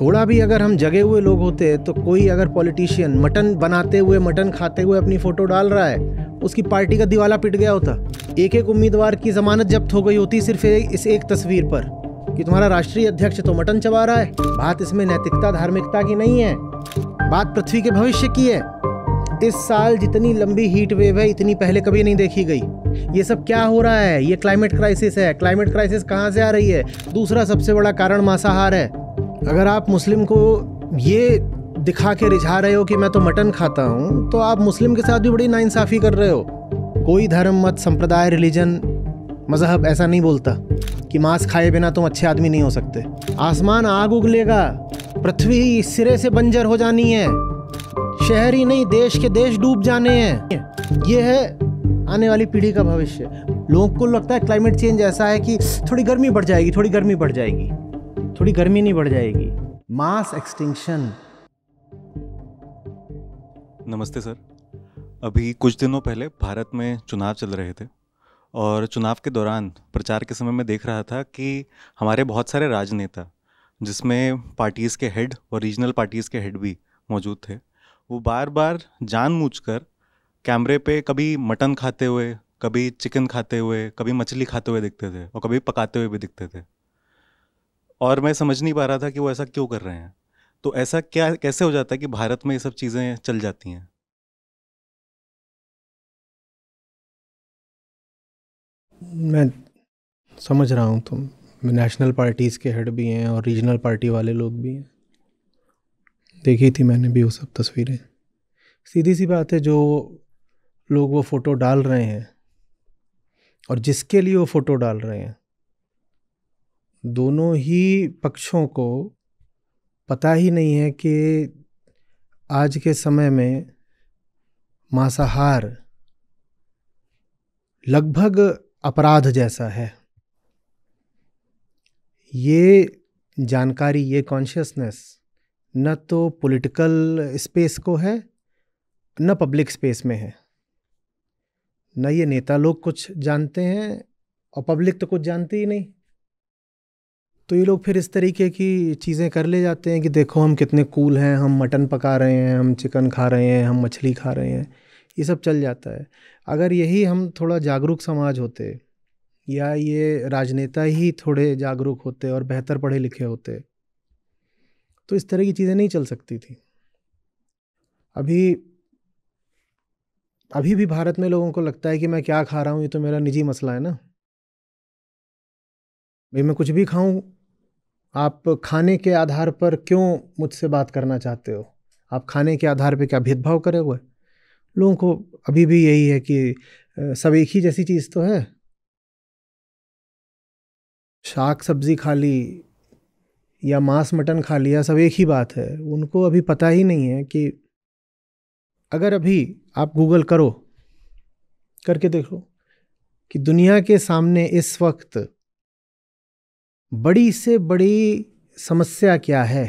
थोड़ा भी अगर हम जगे हुए लोग होते तो कोई अगर पॉलिटिशियन मटन बनाते हुए मटन खाते हुए अपनी फ़ोटो डाल रहा है उसकी पार्टी का दिवाला पिट गया होता एक एक उम्मीदवार की जमानत जब्त हो गई होती सिर्फ इस एक तस्वीर पर कि तुम्हारा राष्ट्रीय अध्यक्ष तो मटन चबा रहा है बात इसमें नैतिकता धार्मिकता की नहीं है बात पृथ्वी के भविष्य की है इस साल जितनी लंबी हीट वेव है इतनी पहले कभी नहीं देखी गई ये सब क्या हो रहा है ये क्लाइमेट क्राइसिस है क्लाइमेट क्राइसिस कहाँ से आ रही है दूसरा सबसे बड़ा कारण मांसाहार है अगर आप मुस्लिम को ये दिखा के रिझा रहे हो कि मैं तो मटन खाता हूँ तो आप मुस्लिम के साथ भी बड़ी नाइंसाफ़ी कर रहे हो कोई धर्म मत संप्रदाय रिलीजन मज़हब ऐसा नहीं बोलता कि मांस खाए बिना तुम अच्छे आदमी नहीं हो सकते आसमान आग उगलेगा पृथ्वी सिरे से बंजर हो जानी है शहर ही नहीं देश के देश डूब जाने हैं ये है आने वाली पीढ़ी का भविष्य लोगों को लगता है क्लाइमेट चेंज ऐसा है कि थोड़ी गर्मी बढ़ जाएगी थोड़ी गर्मी बढ़ जाएगी थोड़ी गर्मी नहीं बढ़ जाएगी मास एक्सटिंक्शन नमस्ते सर अभी कुछ दिनों पहले भारत में चुनाव चल रहे थे और चुनाव के दौरान प्रचार के समय में देख रहा था कि हमारे बहुत सारे राजनेता जिसमें पार्टीज़ के हेड और रीजनल पार्टीज़ के हेड भी मौजूद थे वो बार बार जानबूझकर कैमरे पे कभी मटन खाते हुए कभी चिकन खाते हुए कभी मछली खाते हुए दिखते थे और कभी पकाते हुए भी दिखते थे और मैं समझ नहीं पा रहा था कि वो ऐसा क्यों कर रहे हैं तो ऐसा क्या कैसे हो जाता है कि भारत में ये सब चीज़ें चल जाती हैं मैं समझ रहा हूँ तुम तो नेशनल पार्टीज़ के हेड भी हैं और रीजनल पार्टी वाले लोग भी हैं देखी थी मैंने भी वो सब तस्वीरें सीधी सी बात है जो लोग वो फ़ोटो डाल रहे हैं और जिसके लिए वो फ़ोटो डाल रहे हैं दोनों ही पक्षों को पता ही नहीं है कि आज के समय में मांसाहार लगभग अपराध जैसा है ये जानकारी ये कॉन्शियसनेस न तो पॉलिटिकल स्पेस को है न पब्लिक स्पेस में है न ये नेता लोग कुछ जानते हैं और पब्लिक तो कुछ जानती ही नहीं तो ये लोग फिर इस तरीके की चीज़ें कर ले जाते हैं कि देखो हम कितने कूल हैं हम मटन पका रहे हैं हम चिकन खा रहे हैं हम मछली खा रहे हैं ये सब चल जाता है अगर यही हम थोड़ा जागरूक समाज होते या ये राजनेता ही थोड़े जागरूक होते और बेहतर पढ़े लिखे होते तो इस तरह की चीज़ें नहीं चल सकती थी अभी अभी भी भारत में लोगों को लगता है कि मैं क्या खा रहा हूँ ये तो मेरा निजी मसला है ना भाई मैं कुछ भी खाऊं आप खाने के आधार पर क्यों मुझसे बात करना चाहते हो आप खाने के आधार पर क्या भेदभाव करे हुए लोगों को अभी भी यही है कि सब एक ही जैसी चीज़ तो है शाक सब्ज़ी खा ली या मांस मटन खा लिया सब एक ही बात है उनको अभी पता ही नहीं है कि अगर अभी आप गूगल करो करके देखो कि दुनिया के सामने इस वक्त बड़ी से बड़ी समस्या क्या है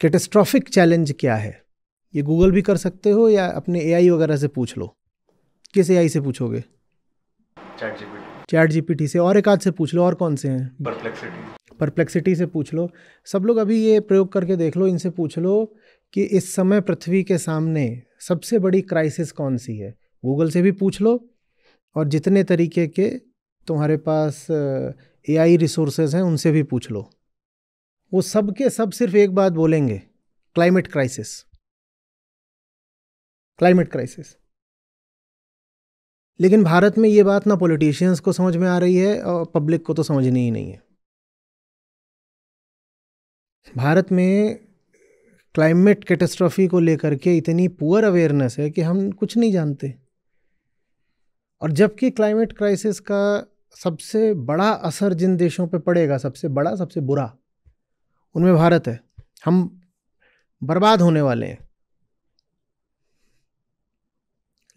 कैटेस्ट्रॉफिक चैलेंज क्या है ये गूगल भी कर सकते हो या अपने एआई वगैरह से पूछ लो किस एआई से पूछोगे चैट जीपीटी से और एक आध से पूछ लो और कौन से हैं परप्लेक्सिटी परप्लेक्सिटी से पूछ लो सब लोग अभी ये प्रयोग करके देख लो इनसे पूछ लो कि इस समय पृथ्वी के सामने सबसे बड़ी क्राइसिस कौन सी है गूगल से भी पूछ लो और जितने तरीके के तुम्हारे पास आई रिसोर्सेज हैं उनसे भी पूछ लो वो सब के सब सिर्फ एक बात बोलेंगे क्लाइमेट क्राइसिस क्लाइमेट क्राइसिस लेकिन भारत में ये बात ना पॉलिटिशियंस को समझ में आ रही है और पब्लिक को तो समझनी ही नहीं है भारत में क्लाइमेट कैटेस्ट्रॉफी को लेकर के इतनी पुअर अवेयरनेस है कि हम कुछ नहीं जानते और जबकि क्लाइमेट क्राइसिस का सबसे बड़ा असर जिन देशों पे पड़ेगा सबसे बड़ा सबसे बुरा उनमें भारत है हम बर्बाद होने वाले हैं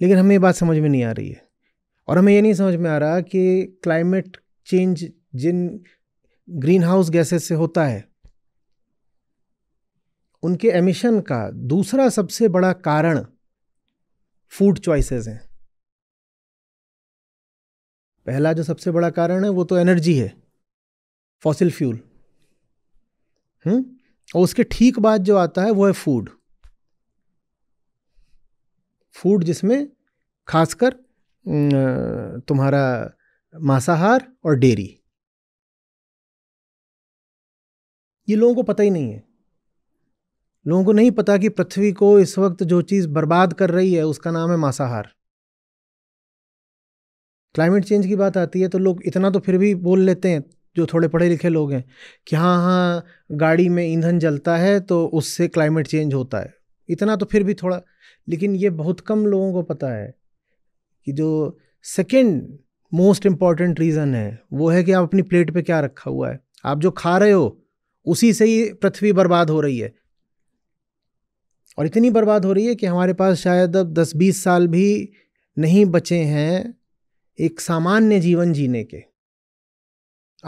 लेकिन हमें ये बात समझ में नहीं आ रही है और हमें ये नहीं समझ में आ रहा कि क्लाइमेट चेंज जिन ग्रीन हाउस गैसेस से होता है उनके एमिशन का दूसरा सबसे बड़ा कारण फूड चॉइसेस हैं पहला जो सबसे बड़ा कारण है वो तो एनर्जी है फॉसिल फ्यूल हम्म और उसके ठीक बाद जो आता है वो है फूड फूड जिसमें खासकर तुम्हारा मांसाहार और डेरी ये लोगों को पता ही नहीं है लोगों को नहीं पता कि पृथ्वी को इस वक्त जो चीज़ बर्बाद कर रही है उसका नाम है मांसाहार क्लाइमेट चेंज की बात आती है तो लोग इतना तो फिर भी बोल लेते हैं जो थोड़े पढ़े लिखे लोग हैं कि हाँ हाँ गाड़ी में ईंधन जलता है तो उससे क्लाइमेट चेंज होता है इतना तो फिर भी थोड़ा लेकिन ये बहुत कम लोगों को पता है कि जो सेकेंड मोस्ट इम्पॉर्टेंट रीज़न है वो है कि आप अपनी प्लेट पे क्या रखा हुआ है आप जो खा रहे हो उसी से ही पृथ्वी बर्बाद हो रही है और इतनी बर्बाद हो रही है कि हमारे पास शायद अब दस बीस साल भी नहीं बचे हैं एक सामान्य जीवन जीने के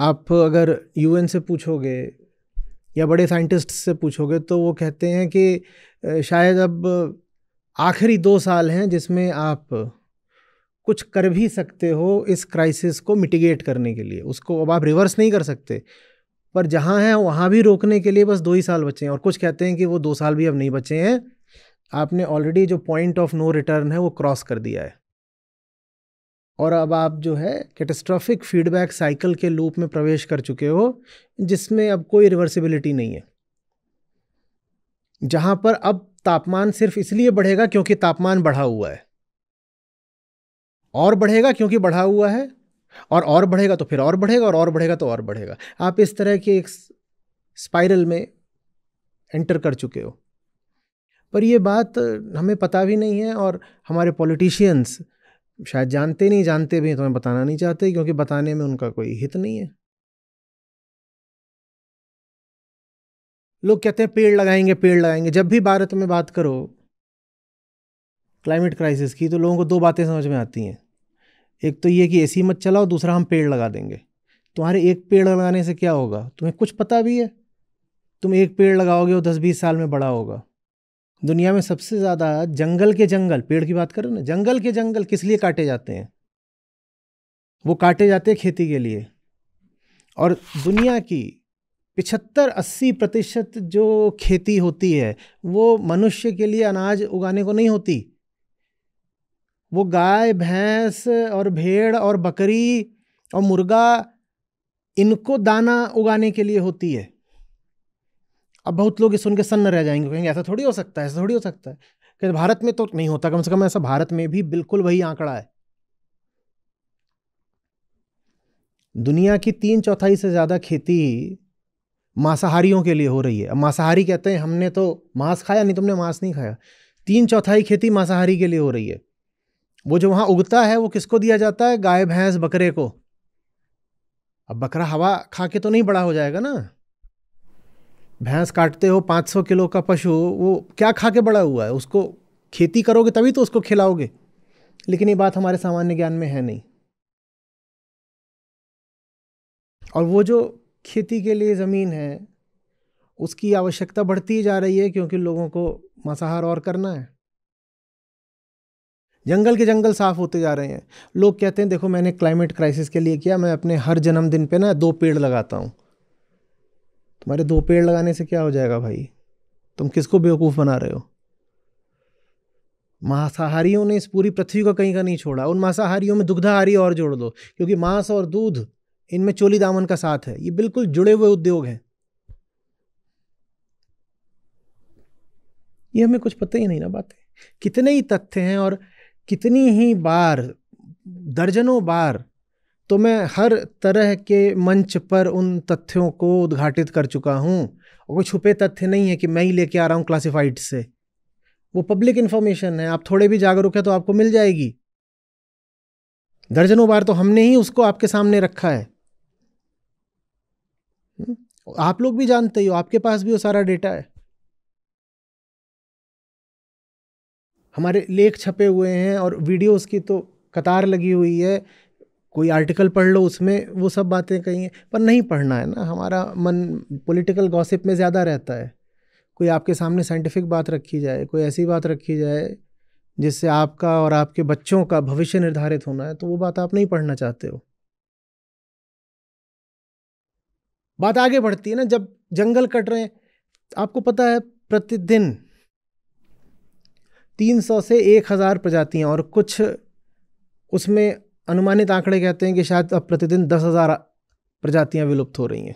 आप अगर यूएन से पूछोगे या बड़े साइंटिस्ट से पूछोगे तो वो कहते हैं कि शायद अब आखिरी दो साल हैं जिसमें आप कुछ कर भी सकते हो इस क्राइसिस को मिटिगेट करने के लिए उसको अब आप रिवर्स नहीं कर सकते पर जहाँ हैं वहाँ भी रोकने के लिए बस दो ही साल बचे हैं और कुछ कहते हैं कि वो दो साल भी अब नहीं बचे हैं आपने ऑलरेडी जो पॉइंट ऑफ नो रिटर्न है वो क्रॉस कर दिया है और अब आप जो है कैटेस्ट्रॉफिक फीडबैक साइकिल के लूप में प्रवेश कर चुके हो जिसमें अब कोई रिवर्सिबिलिटी नहीं है जहाँ पर अब तापमान सिर्फ इसलिए बढ़ेगा क्योंकि तापमान बढ़ा हुआ है और बढ़ेगा क्योंकि बढ़ा हुआ है और और बढ़ेगा तो फिर और बढ़ेगा और और बढ़ेगा तो और बढ़ेगा आप इस तरह के एक स्पाइरल में एंटर कर चुके हो पर यह बात हमें पता भी नहीं है और हमारे पॉलिटिशियंस शायद जानते नहीं जानते भी तुम्हें बताना नहीं चाहते क्योंकि बताने में उनका कोई हित नहीं है लोग कहते हैं पेड़ लगाएंगे पेड़ लगाएंगे जब भी भारत में बात करो क्लाइमेट क्राइसिस की तो लोगों को दो बातें समझ में आती हैं एक तो ये कि ए मत चलाओ दूसरा हम पेड़ लगा देंगे तुम्हारे एक पेड़ लगाने से क्या होगा तुम्हें कुछ पता भी है तुम एक पेड़ लगाओगे वो दस बीस साल में बड़ा होगा दुनिया में सबसे ज़्यादा जंगल के जंगल पेड़ की बात करें ना जंगल के जंगल किस लिए काटे जाते हैं वो काटे जाते हैं खेती के लिए और दुनिया की पिछहत्तर अस्सी प्रतिशत जो खेती होती है वो मनुष्य के लिए अनाज उगाने को नहीं होती वो गाय भैंस और भेड़ और बकरी और मुर्गा इनको दाना उगाने के लिए होती है अब बहुत लोग सुन के सन्न रह जाएंगे कहेंगे ऐसा थोड़ी हो सकता है ऐसा थोड़ी हो सकता है कि भारत में तो नहीं होता कम से कम ऐसा भारत में भी बिल्कुल वही आंकड़ा है दुनिया की तीन चौथाई से ज़्यादा खेती मांसाहारियों के लिए हो रही है अब मांसाहारी कहते हैं हमने तो मांस खाया नहीं तुमने मांस नहीं खाया तीन चौथाई खेती मांसाहारी के लिए हो रही है वो जो वहां उगता है वो किसको दिया जाता है गाय भैंस बकरे को अब बकरा हवा खा के तो नहीं बड़ा हो जाएगा ना भैंस काटते हो 500 किलो का पशु वो क्या खा के बड़ा हुआ है उसको खेती करोगे तभी तो उसको खिलाओगे लेकिन ये बात हमारे सामान्य ज्ञान में है नहीं और वो जो खेती के लिए ज़मीन है उसकी आवश्यकता बढ़ती जा रही है क्योंकि लोगों को मांसाहार और करना है जंगल के जंगल साफ होते जा रहे हैं लोग कहते हैं देखो मैंने क्लाइमेट क्राइसिस के लिए किया मैं अपने हर जन्मदिन पे ना दो पेड़ लगाता हूँ तुम्हारे दो पेड़ लगाने से क्या हो जाएगा भाई तुम किसको बेवकूफ़ बना रहे हो मांसाहारियों ने इस पूरी पृथ्वी को कहीं का नहीं छोड़ा उन मांसाहारियों में दुग्धाहारी और जोड़ दो क्योंकि मांस और दूध इनमें चोली दामन का साथ है ये बिल्कुल जुड़े हुए उद्योग हैं ये हमें कुछ पता ही नहीं ना बातें कितने ही तथ्य हैं और कितनी ही बार दर्जनों बार तो मैं हर तरह के मंच पर उन तथ्यों को उद्घाटित कर चुका हूँ और कोई छुपे तथ्य नहीं है कि मैं ही लेके आ रहा हूँ क्लासिफाइड से वो पब्लिक इन्फॉर्मेशन है आप थोड़े भी जागरूक है तो आपको मिल जाएगी दर्जनों बार तो हमने ही उसको आपके सामने रखा है हम्म? आप लोग भी जानते ही हो आपके पास भी वो सारा डेटा है हमारे लेख छपे हुए हैं और वीडियोस की तो कतार लगी हुई है कोई आर्टिकल पढ़ लो उसमें वो सब बातें कही हैं पर नहीं पढ़ना है ना हमारा मन पॉलिटिकल गॉसिप में ज़्यादा रहता है कोई आपके सामने साइंटिफिक बात रखी जाए कोई ऐसी बात रखी जाए जिससे आपका और आपके बच्चों का भविष्य निर्धारित होना है तो वो बात आप नहीं पढ़ना चाहते हो बात आगे बढ़ती है ना जब जंगल कट रहे हैं आपको पता है प्रतिदिन तीन सौ से एक हज़ार प्रजातियाँ और कुछ उसमें अनुमानित आंकड़े कहते हैं कि शायद अब प्रतिदिन दस हज़ार प्रजातियां विलुप्त हो रही हैं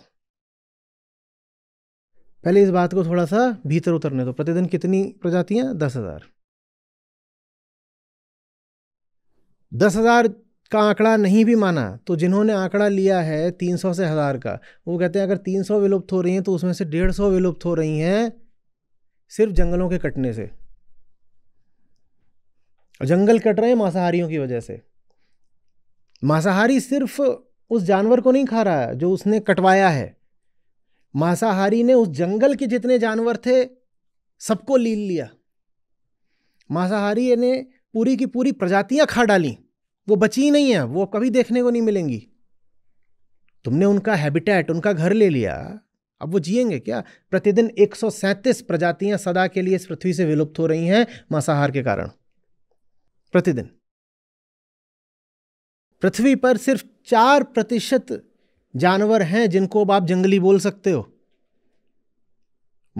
पहले इस बात को थोड़ा सा भीतर उतरने दो प्रतिदिन कितनी प्रजातियां दस हज़ार दस हज़ार का आंकड़ा नहीं भी माना तो जिन्होंने आंकड़ा लिया है तीन सौ से हज़ार का वो कहते हैं अगर तीन सौ विलुप्त हो रही हैं तो उसमें से डेढ़ सौ विलुप्त हो रही हैं सिर्फ जंगलों के कटने से जंगल कट रहे हैं मांसाहारियों की वजह से मांसाहारी सिर्फ उस जानवर को नहीं खा रहा है जो उसने कटवाया है मांसाहारी ने उस जंगल के जितने जानवर थे सबको लील लिया मांसाहारी ने पूरी की पूरी प्रजातियां खा डाली वो बची नहीं है वो कभी देखने को नहीं मिलेंगी तुमने उनका हैबिटेट उनका घर ले लिया अब वो जिएंगे क्या प्रतिदिन एक प्रजातियां सदा के लिए इस पृथ्वी से विलुप्त हो रही हैं मांसाहार के कारण प्रतिदिन पृथ्वी पर सिर्फ चार प्रतिशत जानवर हैं जिनको अब आप जंगली बोल सकते हो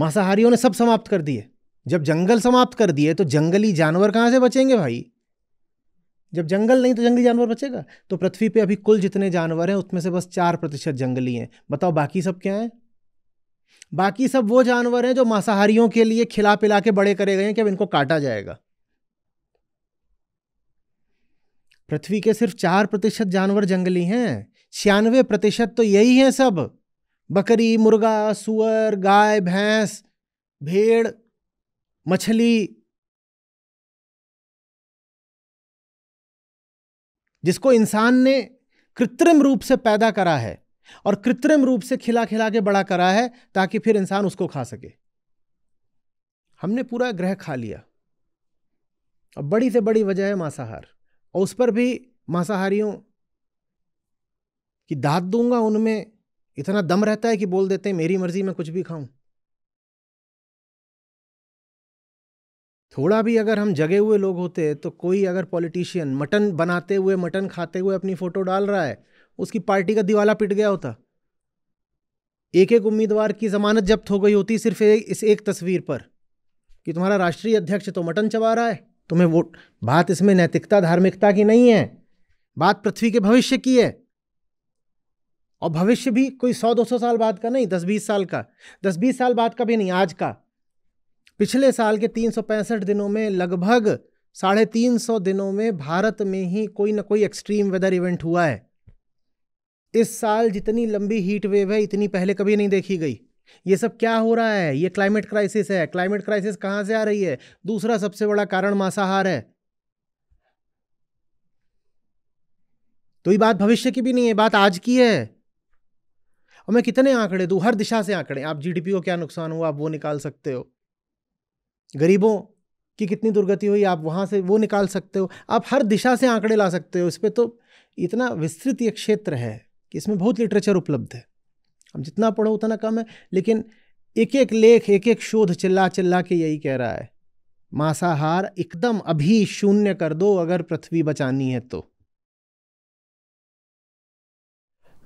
मांसाहारियों ने सब समाप्त कर दिए जब जंगल समाप्त कर दिए तो जंगली जानवर कहाँ से बचेंगे भाई जब जंगल नहीं तो जंगली जानवर बचेगा तो पृथ्वी पे अभी कुल जितने जानवर हैं उसमें से बस चार प्रतिशत जंगली हैं बताओ बाकी सब क्या हैं बाकी सब वो जानवर हैं जो मांसाहारियों के लिए खिला पिला के बड़े करे गए हैं कि अब इनको काटा जाएगा पृथ्वी के सिर्फ चार प्रतिशत जानवर जंगली हैं छियानवे प्रतिशत तो यही हैं सब बकरी मुर्गा सुअर गाय भैंस भेड़ मछली जिसको इंसान ने कृत्रिम रूप से पैदा करा है और कृत्रिम रूप से खिला खिला के बड़ा करा है ताकि फिर इंसान उसको खा सके हमने पूरा ग्रह खा लिया और बड़ी से बड़ी वजह है मांसाहार और उस पर भी मांसाहारियों की दाद दूंगा उनमें इतना दम रहता है कि बोल देते हैं मेरी मर्जी मैं कुछ भी खाऊं थोड़ा भी अगर हम जगे हुए लोग होते तो कोई अगर पॉलिटिशियन मटन बनाते हुए मटन खाते हुए अपनी फ़ोटो डाल रहा है उसकी पार्टी का दिवाला पिट गया होता एक एक उम्मीदवार की जमानत जब्त हो गई होती सिर्फ इस एक तस्वीर पर कि तुम्हारा राष्ट्रीय अध्यक्ष तो मटन चबा रहा है तुम्हें वो बात इसमें नैतिकता धार्मिकता की नहीं है बात पृथ्वी के भविष्य की है और भविष्य भी कोई सौ दो सौ साल बाद का नहीं दस बीस साल का दस बीस साल बाद का भी नहीं आज का पिछले साल के तीन सौ पैंसठ दिनों में लगभग साढ़े तीन सौ दिनों में भारत में ही कोई ना कोई एक्सट्रीम वेदर इवेंट हुआ है इस साल जितनी लंबी हीट वेव है इतनी पहले कभी नहीं देखी गई ये सब क्या हो रहा है ये क्लाइमेट क्राइसिस है क्लाइमेट क्राइसिस कहाँ से आ रही है दूसरा सबसे बड़ा कारण मांसाहार है तो ये बात भविष्य की भी नहीं है बात आज की है और मैं कितने आंकड़े दू हर दिशा से आंकड़े आप जीडीपी को क्या नुकसान हुआ आप वो निकाल सकते हो गरीबों की कितनी दुर्गति हुई आप वहाँ से वो निकाल सकते हो आप हर दिशा से आंकड़े ला सकते हो इस पर तो इतना विस्तृत ये क्षेत्र है कि इसमें बहुत लिटरेचर उपलब्ध है हम जितना पढ़ो उतना कम है लेकिन एक एक लेख एक एक शोध चिल्ला चिल्ला के यही कह रहा है मांसाहार एकदम अभी शून्य कर दो अगर पृथ्वी बचानी है तो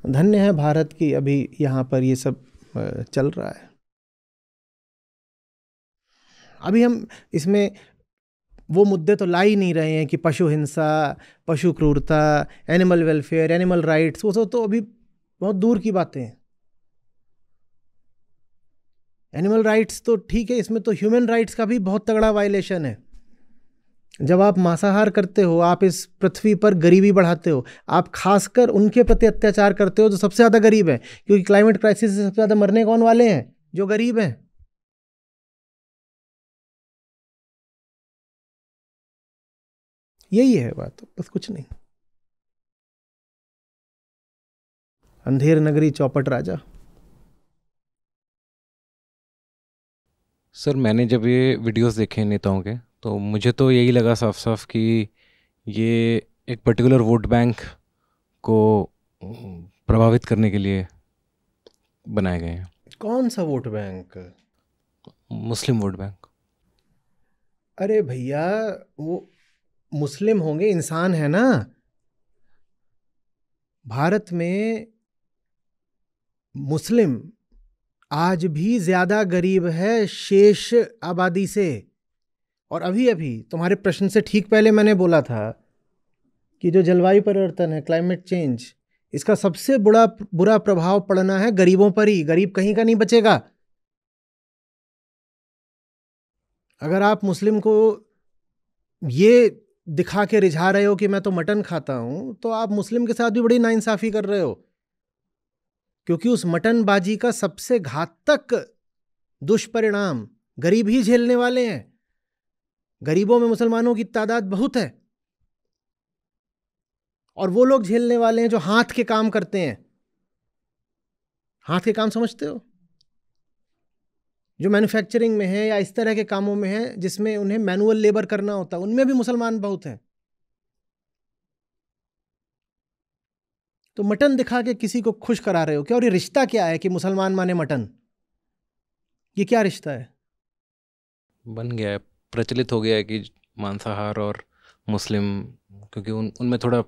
धन्य है भारत की अभी यहाँ पर ये सब चल रहा है अभी हम इसमें वो मुद्दे तो ला ही नहीं रहे हैं कि पशु हिंसा पशु क्रूरता एनिमल वेलफेयर एनिमल राइट्स वो सब तो अभी बहुत दूर की बातें हैं एनिमल राइट्स तो ठीक है इसमें तो ह्यूमन राइट्स का भी बहुत तगड़ा वायलेशन है जब आप मांसाहार करते हो आप इस पृथ्वी पर गरीबी बढ़ाते हो आप खासकर उनके प्रति अत्याचार करते हो जो सबसे ज़्यादा गरीब है क्योंकि क्लाइमेट क्राइसिस से सबसे ज़्यादा मरने कौन वाले हैं जो गरीब हैं यही है बात बस कुछ नहीं अंधेर नगरी चौपट राजा सर मैंने जब ये वीडियोस देखे नेताओं के तो मुझे तो यही लगा साफ साफ कि ये एक पर्टिकुलर वोट बैंक को प्रभावित करने के लिए बनाए गए हैं कौन सा वोट बैंक मुस्लिम वोट बैंक अरे भैया वो मुस्लिम होंगे इंसान है ना भारत में मुस्लिम आज भी ज़्यादा गरीब है शेष आबादी से और अभी अभी तुम्हारे प्रश्न से ठीक पहले मैंने बोला था कि जो जलवायु परिवर्तन है क्लाइमेट चेंज इसका सबसे बुरा बुरा प्रभाव पड़ना है गरीबों पर ही गरीब कहीं का नहीं बचेगा अगर आप मुस्लिम को ये दिखा के रिझा रहे हो कि मैं तो मटन खाता हूँ तो आप मुस्लिम के साथ भी बड़ी नाइंसाफ़ी कर रहे हो क्योंकि उस मटनबाजी का सबसे घातक दुष्परिणाम गरीब ही झेलने वाले हैं गरीबों में मुसलमानों की तादाद बहुत है और वो लोग झेलने वाले हैं जो हाथ के काम करते हैं हाथ के काम समझते हो जो मैन्युफैक्चरिंग में है या इस तरह के कामों में है जिसमें उन्हें मैनुअल लेबर करना होता है उनमें भी मुसलमान बहुत हैं तो मटन दिखा के किसी को खुश करा रहे हो क्या और ये रिश्ता क्या है कि मुसलमान माने मटन ये क्या रिश्ता है बन गया है प्रचलित हो गया है कि मांसाहार और मुस्लिम क्योंकि उन उनमें थोड़ा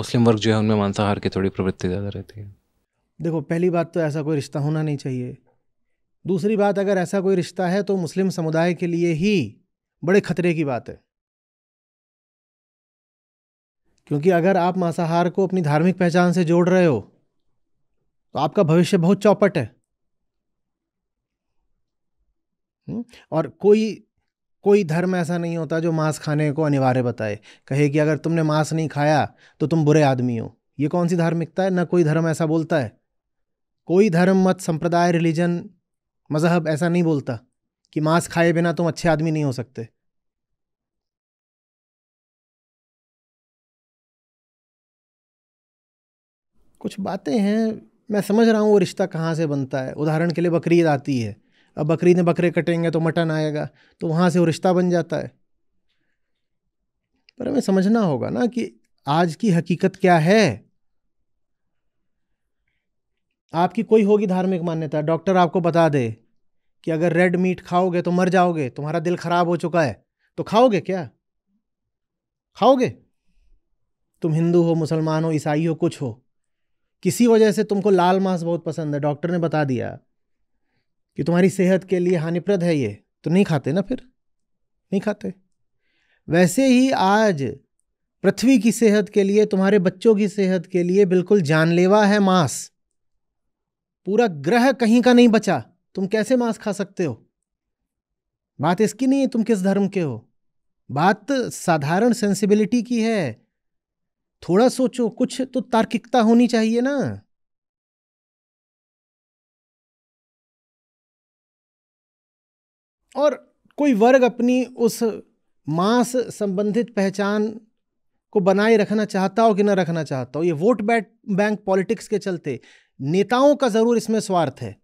मुस्लिम वर्ग जो है उनमें मांसाहार की थोड़ी प्रवृत्ति ज़्यादा रहती है देखो पहली बात तो ऐसा कोई रिश्ता होना नहीं चाहिए दूसरी बात अगर ऐसा कोई रिश्ता है तो मुस्लिम समुदाय के लिए ही बड़े खतरे की बात है क्योंकि अगर आप मांसाहार को अपनी धार्मिक पहचान से जोड़ रहे हो तो आपका भविष्य बहुत चौपट है हम्म, और कोई कोई धर्म ऐसा नहीं होता जो मांस खाने को अनिवार्य बताए कहे कि अगर तुमने मांस नहीं खाया तो तुम बुरे आदमी हो ये कौन सी धार्मिकता है ना कोई धर्म ऐसा बोलता है कोई धर्म मत संप्रदाय रिलीजन मज़हब ऐसा नहीं बोलता कि मांस खाए बिना तुम अच्छे आदमी नहीं हो सकते कुछ बातें हैं मैं समझ रहा हूँ वो रिश्ता कहाँ से बनता है उदाहरण के लिए बकरीद आती है अब बकरीद में बकरे कटेंगे तो मटन आएगा तो वहाँ से वो रिश्ता बन जाता है पर हमें समझना होगा ना कि आज की हकीकत क्या है आपकी कोई होगी धार्मिक मान्यता डॉक्टर आपको बता दे कि अगर रेड मीट खाओगे तो मर जाओगे तुम्हारा दिल खराब हो चुका है तो खाओगे क्या खाओगे तुम हिंदू हो मुसलमान हो ईसाई हो कुछ हो किसी वजह से तुमको लाल मांस बहुत पसंद है डॉक्टर ने बता दिया कि तुम्हारी सेहत के लिए हानिप्रद है ये तो नहीं खाते ना फिर नहीं खाते वैसे ही आज पृथ्वी की सेहत के लिए तुम्हारे बच्चों की सेहत के लिए बिल्कुल जानलेवा है मांस पूरा ग्रह कहीं का नहीं बचा तुम कैसे मांस खा सकते हो बात इसकी नहीं है तुम किस धर्म के हो बात साधारण सेंसिबिलिटी की है थोड़ा सोचो कुछ तो तार्किकता होनी चाहिए ना और कोई वर्ग अपनी उस मास संबंधित पहचान को बनाए रखना चाहता हो कि ना रखना चाहता हो ये वोट बैट बैंक पॉलिटिक्स के चलते नेताओं का ज़रूर इसमें स्वार्थ है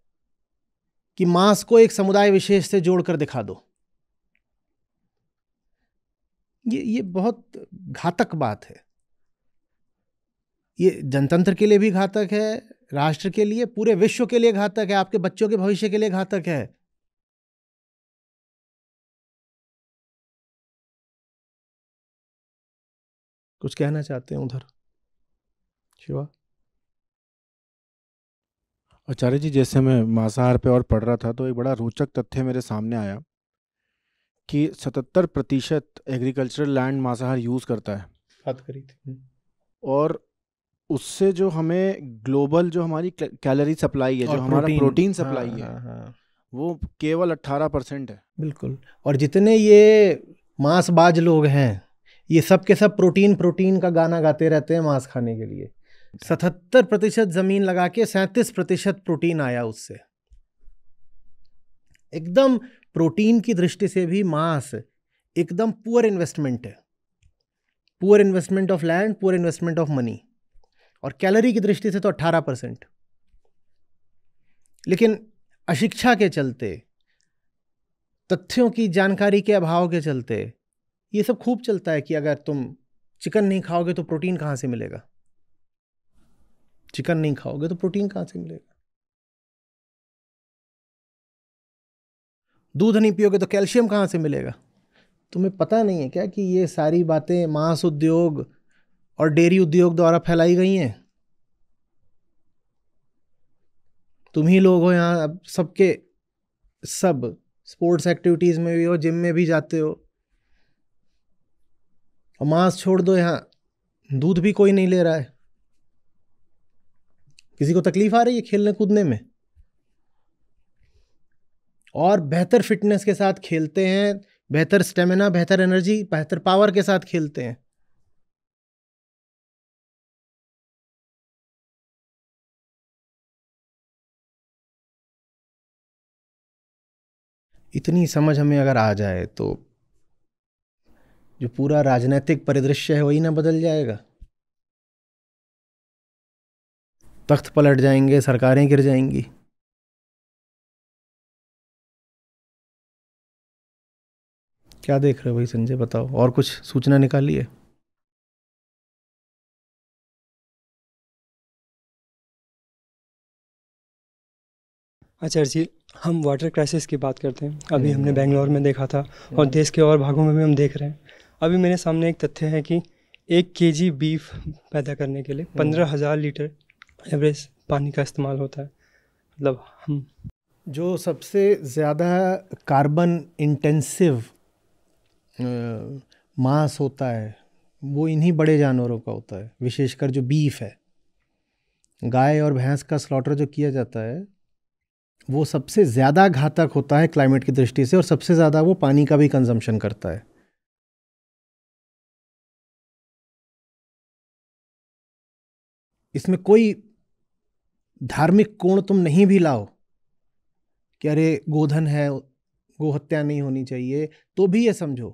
कि मास को एक समुदाय विशेष से जोड़कर दिखा दो ये ये बहुत घातक बात है ये जनतंत्र के लिए भी घातक है राष्ट्र के लिए पूरे विश्व के लिए घातक है आपके बच्चों के भविष्य के लिए घातक है कुछ कहना चाहते हैं उधर शिवा आचार्य जी जैसे मैं मांसाहार पे और पढ़ रहा था तो एक बड़ा रोचक तथ्य मेरे सामने आया कि 77 प्रतिशत एग्रीकल्चरल लैंड मांसाहार यूज़ करता है बात करी थी और उससे जो हमें ग्लोबल जो हमारी कैलोरी सप्लाई है जो हमारा प्रोटीन हाँ, सप्लाई हाँ, है हाँ, हाँ. वो केवल अट्ठारह परसेंट है बिल्कुल और जितने ये मांसबाज लोग हैं ये सब के सब प्रोटीन प्रोटीन का गाना गाते रहते हैं मांस खाने के लिए सतहत्तर प्रतिशत ज़मीन लगा के सैंतीस प्रतिशत प्रोटीन आया उससे एकदम प्रोटीन की दृष्टि से भी मांस एकदम पुअर इन्वेस्टमेंट है poor investment of land poor investment of money और कैलोरी की दृष्टि से तो 18 परसेंट लेकिन अशिक्षा के चलते तथ्यों की जानकारी के अभाव के चलते ये सब खूब चलता है कि अगर तुम चिकन नहीं खाओगे तो प्रोटीन कहाँ से मिलेगा चिकन नहीं खाओगे तो प्रोटीन कहाँ से मिलेगा दूध नहीं पियोगे तो कैल्शियम कहाँ से मिलेगा तुम्हें पता नहीं है क्या कि ये सारी बातें मांस उद्योग और डेयरी उद्योग द्वारा फैलाई गई हैं तुम ही लोग हो यहाँ अब सबके सब स्पोर्ट्स एक्टिविटीज़ में भी हो जिम में भी जाते हो और मांस छोड़ दो यहाँ दूध भी कोई नहीं ले रहा है किसी को तकलीफ आ रही है खेलने कूदने में और बेहतर फिटनेस के साथ खेलते हैं बेहतर स्टेमिना बेहतर एनर्जी बेहतर पावर के साथ खेलते हैं इतनी समझ हमें अगर आ जाए तो जो पूरा राजनीतिक परिदृश्य है वही ना बदल जाएगा तख्त पलट जाएंगे सरकारें गिर जाएंगी क्या देख रहे हो भाई संजय बताओ और कुछ सूचना निकाली है अच्छा जी हम वाटर क्राइसिस की बात करते हैं अभी हम्म। हमने बेंगलोर में देखा था और हम्म। देश के और भागों में भी हम देख रहे हैं अभी मेरे सामने एक तथ्य है कि एक के जी बीफ पैदा करने के लिए हम्म। पंद्रह हज़ार लीटर एवरेज पानी का इस्तेमाल होता है मतलब हम जो सबसे ज़्यादा कार्बन इंटेंसिव मांस होता है वो इन्हीं बड़े जानवरों का होता है विशेषकर जो बीफ है गाय और भैंस का स्लॉटर जो किया जाता है वो सबसे ज़्यादा घातक होता है क्लाइमेट की दृष्टि से और सबसे ज़्यादा वो पानी का भी कंजम्पशन करता है इसमें कोई धार्मिक कोण तुम नहीं भी लाओ कि अरे गोधन है गोहत्या नहीं होनी चाहिए तो भी ये समझो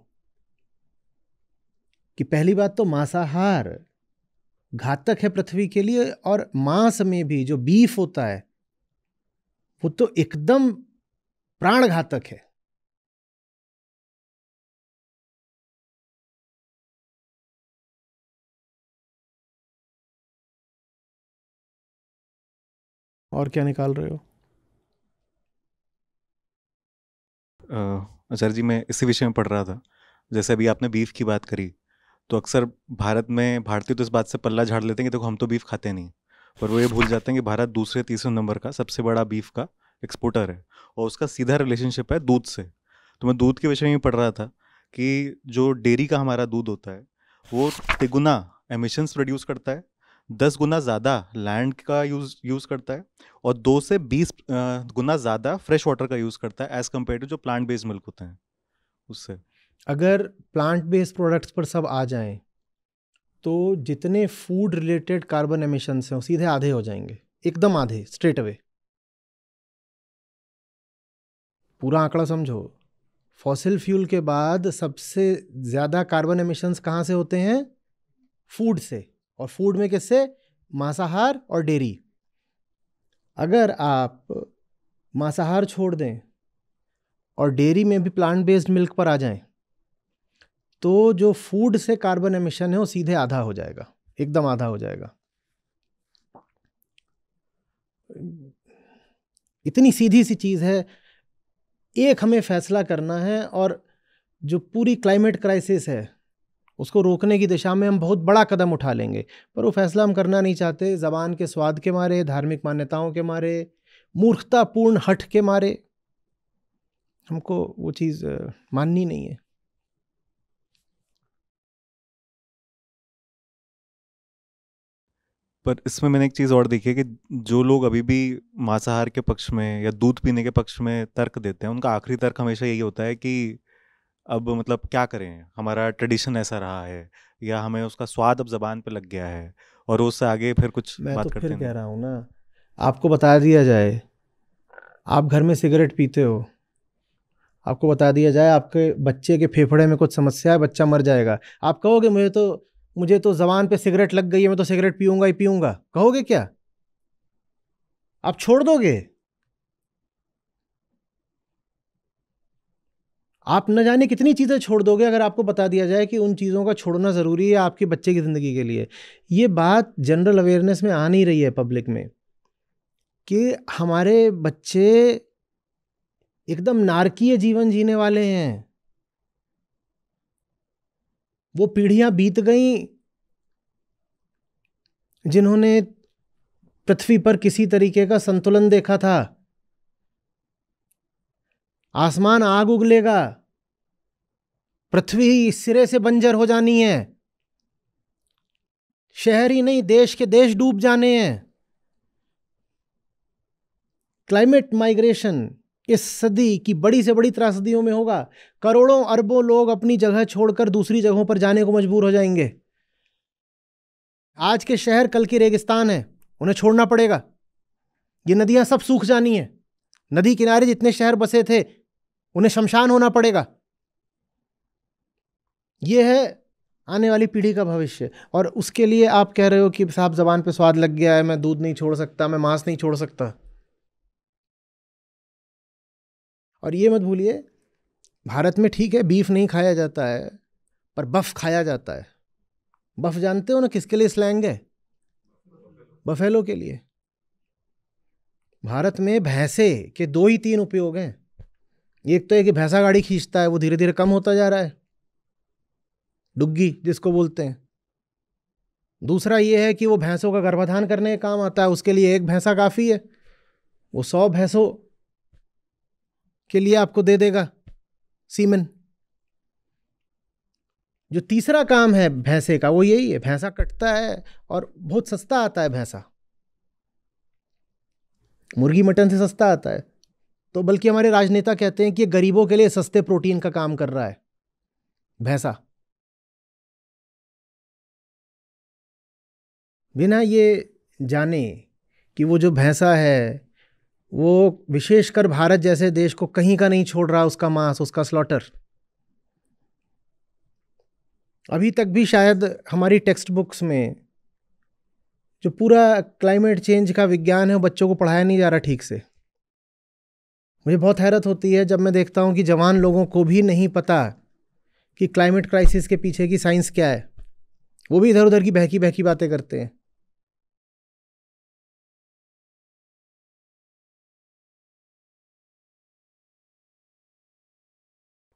कि पहली बात तो मांसाहार घातक है पृथ्वी के लिए और मांस में भी जो बीफ होता है वो तो एकदम प्राण घातक है और क्या निकाल रहे हो आचार्य जी मैं इसी विषय में पढ़ रहा था जैसे अभी आपने बीफ की बात करी तो अक्सर भारत में भारतीय तो इस बात से पल्ला झाड़ लेते हैं कि देखो तो हम तो बीफ खाते नहीं पर वो ये भूल जाते हैं कि भारत दूसरे तीसरे नंबर का सबसे बड़ा बीफ का एक्सपोर्टर है और उसका सीधा रिलेशनशिप है दूध से तो मैं दूध के विषय में पढ़ रहा था कि जो डेयरी का हमारा दूध होता है वो तिगुना एमिशंस प्रोड्यूस करता है दस गुना ज़्यादा लैंड का यूज़ यूज़ करता है और दो से बीस गुना ज़्यादा फ्रेश वाटर का यूज़ करता है एज़ कम्पेयर टू जो प्लांट बेस्ड मिल्क होते हैं उससे अगर प्लांट बेस्ड प्रोडक्ट्स पर सब आ जाएं तो जितने फूड रिलेटेड कार्बन एमिशंस हैं वो सीधे आधे हो जाएंगे एकदम आधे स्ट्रेट अवे पूरा आंकड़ा समझो फॉसिल फ्यूल के बाद सबसे ज़्यादा कार्बन एमिशंस कहाँ से होते हैं फूड से और फूड में किससे मांसाहार और डेरी अगर आप मांसाहार छोड़ दें और डेयरी में भी प्लांट बेस्ड मिल्क पर आ जाएं तो जो फूड से कार्बन एमिशन है वो सीधे आधा हो जाएगा एकदम आधा हो जाएगा इतनी सीधी सी चीज़ है एक हमें फैसला करना है और जो पूरी क्लाइमेट क्राइसिस है उसको रोकने की दिशा में हम बहुत बड़ा कदम उठा लेंगे पर वो फैसला हम करना नहीं चाहते ज़बान के स्वाद के मारे धार्मिक मान्यताओं के मारे मूर्खतापूर्ण हट के मारे हमको वो चीज़ माननी नहीं है पर इसमें मैंने एक चीज़ और देखी है कि जो लोग अभी भी मांसाहार के पक्ष में या दूध पीने के पक्ष में तर्क देते हैं उनका आखिरी तर्क हमेशा यही होता है कि अब मतलब क्या करें हमारा ट्रेडिशन ऐसा रहा है या हमें उसका स्वाद अब जबान पे लग गया है और उससे आगे फिर कुछ मैं बात तो करते फिर कह रहा हूँ ना आपको बता दिया जाए आप घर में सिगरेट पीते हो आपको बता दिया जाए आपके बच्चे के फेफड़े में कुछ समस्या है बच्चा मर जाएगा आप कहोगे मुझे तो मुझे तो जबान पे सिगरेट लग गई है मैं तो सिगरेट पीऊंगा ही पीऊंगा कहोगे क्या आप छोड़ दोगे आप न जाने कितनी चीज़ें छोड़ दोगे अगर आपको बता दिया जाए कि उन चीज़ों का छोड़ना ज़रूरी है आपके बच्चे की ज़िंदगी के लिए ये बात जनरल अवेयरनेस में आ नहीं रही है पब्लिक में कि हमारे बच्चे एकदम नारकीय जीवन जीने वाले हैं वो पीढ़ियां बीत गईं जिन्होंने पृथ्वी पर किसी तरीके का संतुलन देखा था आसमान आग उगलेगा पृथ्वी सिरे से बंजर हो जानी है शहर ही नहीं देश के देश डूब जाने हैं क्लाइमेट माइग्रेशन इस सदी की बड़ी से बड़ी त्रासदियों में होगा करोड़ों अरबों लोग अपनी जगह छोड़कर दूसरी जगहों पर जाने को मजबूर हो जाएंगे आज के शहर कल के रेगिस्तान है उन्हें छोड़ना पड़ेगा ये नदियां सब सूख जानी है नदी किनारे जितने शहर बसे थे उन्हें शमशान होना पड़ेगा ये है आने वाली पीढ़ी का भविष्य और उसके लिए आप कह रहे हो कि साहब जबान पे स्वाद लग गया है मैं दूध नहीं छोड़ सकता मैं मांस नहीं छोड़ सकता और ये मत भूलिए भारत में ठीक है बीफ नहीं खाया जाता है पर बफ खाया जाता है बफ जानते हो ना किसके लिए स्लैंग है बफेलो के लिए भारत में भैंसे के दो ही तीन उपयोग हैं एक तो एक भैंसा गाड़ी खींचता है वो धीरे धीरे कम होता जा रहा है डुग्गी जिसको बोलते हैं दूसरा ये है कि वो भैंसों का गर्भाधान करने का काम आता है उसके लिए एक भैंसा काफ़ी है वो सौ भैंसों के लिए आपको दे देगा सीमन जो तीसरा काम है भैंसे का वो यही है भैंसा कटता है और बहुत सस्ता आता है भैंसा मुर्गी मटन से सस्ता आता है तो बल्कि हमारे राजनेता कहते हैं कि ये गरीबों के लिए सस्ते प्रोटीन का काम कर रहा है भैंसा बिना ये जाने कि वो जो भैंसा है वो विशेषकर भारत जैसे देश को कहीं का नहीं छोड़ रहा उसका मांस उसका स्लॉटर अभी तक भी शायद हमारी टेक्स्ट बुक्स में जो पूरा क्लाइमेट चेंज का विज्ञान है वो बच्चों को पढ़ाया नहीं जा रहा ठीक से मुझे बहुत हैरत होती है जब मैं देखता हूँ कि जवान लोगों को भी नहीं पता कि क्लाइमेट क्राइसिस के पीछे की साइंस क्या है वो भी इधर उधर की बहकी बहकी बातें करते हैं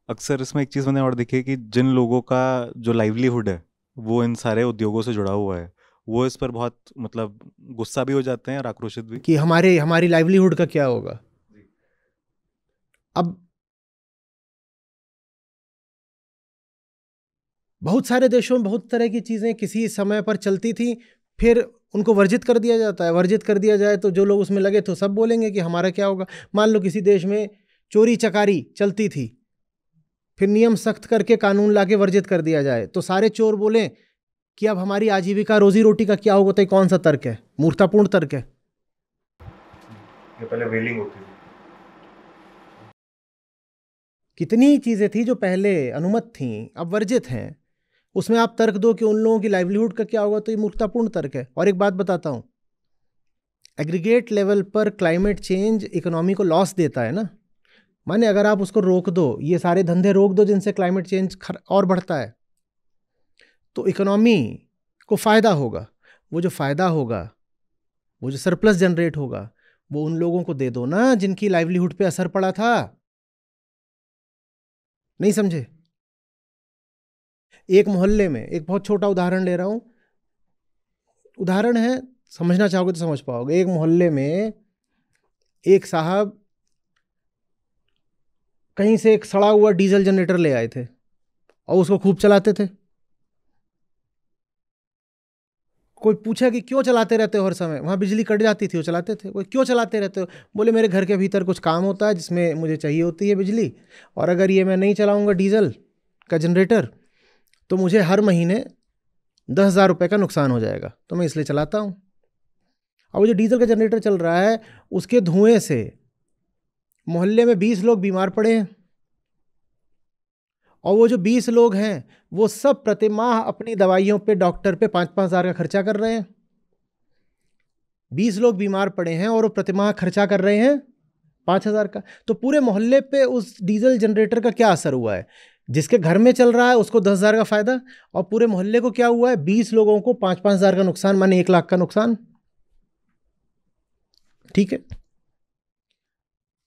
अक्सर इसमें एक चीज़ मैंने और देखी कि जिन लोगों का जो लाइवलीहुड है वो इन सारे उद्योगों से जुड़ा हुआ है वो इस पर बहुत मतलब गुस्सा भी हो जाते हैं और आक्रोशित भी कि हमारे हमारी लाइवलीहुड का क्या होगा अब बहुत सारे देशों में बहुत तरह की चीज़ें किसी समय पर चलती थी फिर उनको वर्जित कर दिया जाता है वर्जित कर दिया जाए तो जो लोग उसमें लगे तो सब बोलेंगे कि हमारा क्या होगा मान लो किसी देश में चोरी चकारी चलती थी फिर नियम सख्त करके कानून लाके वर्जित कर दिया जाए तो सारे चोर बोले कि अब हमारी आजीविका रोजी रोटी का क्या होगा तो कौन सा तर्क है मूर्तापूर्ण तर्क है ये पहले वेलिंग होती थी कितनी चीज़ें थी जो पहले अनुमत थी अब वर्जित हैं उसमें आप तर्क दो कि उन लोगों की लाइवलीहुड का क्या होगा तो ये मूर्खतापूर्ण तर्क है और एक बात बताता हूं एग्रीगेट लेवल पर क्लाइमेट चेंज इकोनॉमी को लॉस देता है ना माने अगर आप उसको रोक दो ये सारे धंधे रोक दो जिनसे क्लाइमेट चेंज और बढ़ता है तो इकोनॉमी को फ़ायदा होगा वो जो फ़ायदा होगा वो जो सरप्लस जनरेट होगा वो उन लोगों को दे दो ना जिनकी लाइवलीहुड पे असर पड़ा था नहीं समझे एक मोहल्ले में एक बहुत छोटा उदाहरण ले रहा हूं उदाहरण है समझना चाहोगे तो समझ पाओगे एक मोहल्ले में एक साहब कहीं से एक सड़ा हुआ डीजल जनरेटर ले आए थे और उसको खूब चलाते थे कोई पूछा कि क्यों चलाते रहते हो हर समय वहाँ बिजली कट जाती थी वो चलाते थे वो क्यों चलाते रहते हो बोले मेरे घर के भीतर कुछ काम होता है जिसमें मुझे चाहिए होती है बिजली और अगर ये मैं नहीं चलाऊँगा डीजल का जनरेटर तो मुझे हर महीने दस हज़ार रुपये का नुकसान हो जाएगा तो मैं इसलिए चलाता हूँ अब वो जो डीजल का जनरेटर चल रहा है उसके धुएँ से मोहल्ले में बीस लोग बीमार पड़े हैं और वो जो बीस लोग हैं वो सब प्रतिमाह अपनी दवाइयों पे डॉक्टर पे पाँच पाँच हज़ार का खर्चा कर रहे हैं बीस लोग बीमार पड़े हैं और वो प्रतिमाह खर्चा कर रहे हैं पाँच हज़ार का तो पूरे मोहल्ले पे उस डीजल जनरेटर का क्या असर हुआ है जिसके घर में चल रहा है उसको दस हज़ार का फ़ायदा और पूरे मोहल्ले को क्या हुआ है बीस लोगों को पाँच पाँच हज़ार का नुकसान माने एक लाख का नुकसान ठीक है